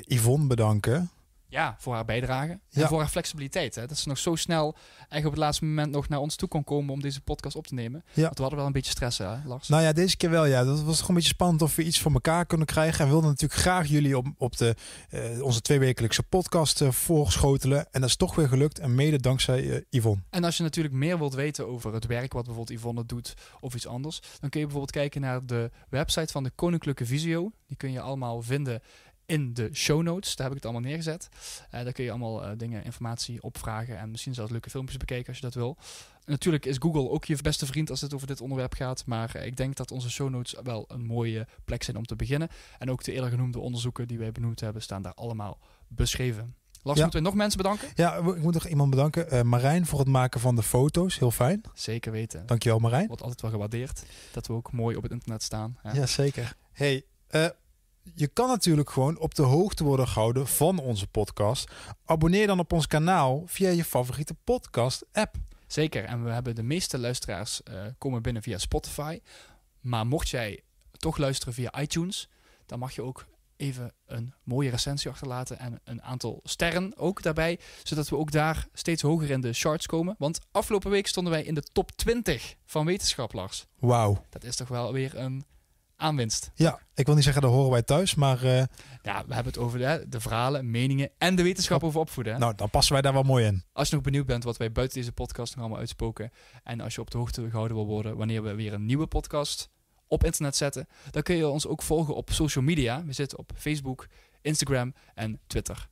[SPEAKER 2] Yvonne bedanken
[SPEAKER 1] ja, voor haar bijdrage en voor haar flexibiliteit. Hè? Dat ze nog zo snel eigenlijk op het laatste moment nog naar ons toe kon komen om deze podcast op te nemen. Ja. Want we hadden wel een beetje stress, hè, Lars?
[SPEAKER 2] Nou ja, deze keer wel, ja. Dat was gewoon een beetje spannend of we iets voor elkaar kunnen krijgen. En we wilden natuurlijk graag jullie op, op de, uh, onze tweewekelijkse podcast uh, voorschotelen. En dat is toch weer gelukt en mede dankzij eh, Yvonne.
[SPEAKER 1] En als je natuurlijk meer wilt weten over het werk wat bijvoorbeeld Yvonne doet of iets anders, dan kun je bijvoorbeeld kijken naar de website van de Koninklijke Visio. Die kun je allemaal vinden in de show notes. Daar heb ik het allemaal neergezet. Eh, daar kun je allemaal eh, dingen, informatie opvragen en misschien zelfs leuke filmpjes bekijken als je dat wil. Natuurlijk is Google ook je beste vriend als het over dit onderwerp gaat. Maar eh, ik denk dat onze show notes wel een mooie plek zijn om te beginnen. En ook de eerder genoemde onderzoeken die wij benoemd hebben, staan daar allemaal beschreven. Lars, ja. moeten we nog mensen bedanken?
[SPEAKER 2] Ja, ik moet nog iemand bedanken. Uh, Marijn voor het maken van de foto's. Heel fijn.
[SPEAKER 1] Zeker weten. Dankjewel Marijn. Wordt altijd wel gewaardeerd dat we ook mooi op het internet staan. Ja, ja zeker. Hey,
[SPEAKER 2] je kan natuurlijk gewoon op de hoogte worden gehouden van onze podcast.
[SPEAKER 1] Abonneer dan op ons kanaal via je favoriete podcast-app. Zeker, en we hebben de meeste luisteraars eh, komen binnen via Spotify. Maar mocht jij toch luisteren via iTunes, dan mag je ook even een mooie recensie achterlaten en een aantal sterren ook daarbij, zodat we ook daar steeds hoger in de charts komen. Want afgelopen week stonden wij in de top 20 van wetenschappers. Wauw. Dat is toch wel weer een aanwinst. Ja,
[SPEAKER 2] ik wil niet zeggen, daar horen wij thuis, maar... Eh,
[SPEAKER 1] ja, we hebben het over de, verhalen, meningen en de wetenschap over opvoeden. Nou, dan
[SPEAKER 2] passen wij daar wel mooi in.
[SPEAKER 1] Als je nog benieuwd bent wat wij buiten deze podcast nog allemaal uitspoken... en als je op de hoogte gehouden wil worden wanneer we weer een nieuwe podcast op internet zetten... dan kun je ons ook volgen op social media. We zitten op Facebook, Instagram en Twitter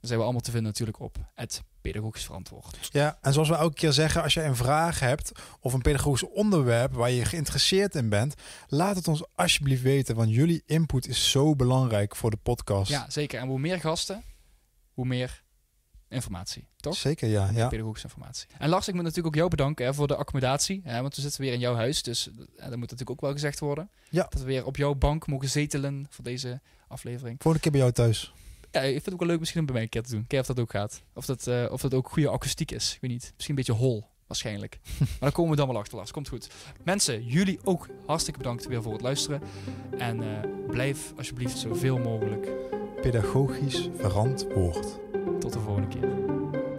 [SPEAKER 1] zijn we allemaal te vinden natuurlijk op het pedagogisch verantwoord.
[SPEAKER 2] Ja, en zoals we elke keer zeggen, als je een vraag hebt of een pedagogisch onderwerp waar je geïnteresseerd in bent, laat het ons alsjeblieft weten, want jullie input is zo belangrijk voor de podcast. Ja,
[SPEAKER 1] zeker. En hoe meer gasten, hoe meer informatie, toch? Zeker, ja. ja. Pedagogische informatie. En Lars, ik moet natuurlijk ook jou bedanken voor de accommodatie. Hè, want we zitten weer in jouw huis, dus eh, dat moet natuurlijk ook wel gezegd worden. Ja. Dat we weer op jouw bank mogen zetelen voor deze aflevering. Volgende keer bij jou thuis. Ja, ik vind het ook wel leuk misschien om bij mij een keer te doen. kijk of dat ook gaat. Of dat, eh, of dat ook goede akoestiek is. Ik weet niet. Misschien een beetje hol, waarschijnlijk. maar dan komen we dan wel achter Komt goed. Mensen, jullie ook hartstikke bedankt weer voor het luisteren. En eh, blijf alsjeblieft zoveel
[SPEAKER 2] mogelijk... Pedagogisch verantwoord. Tot de volgende keer.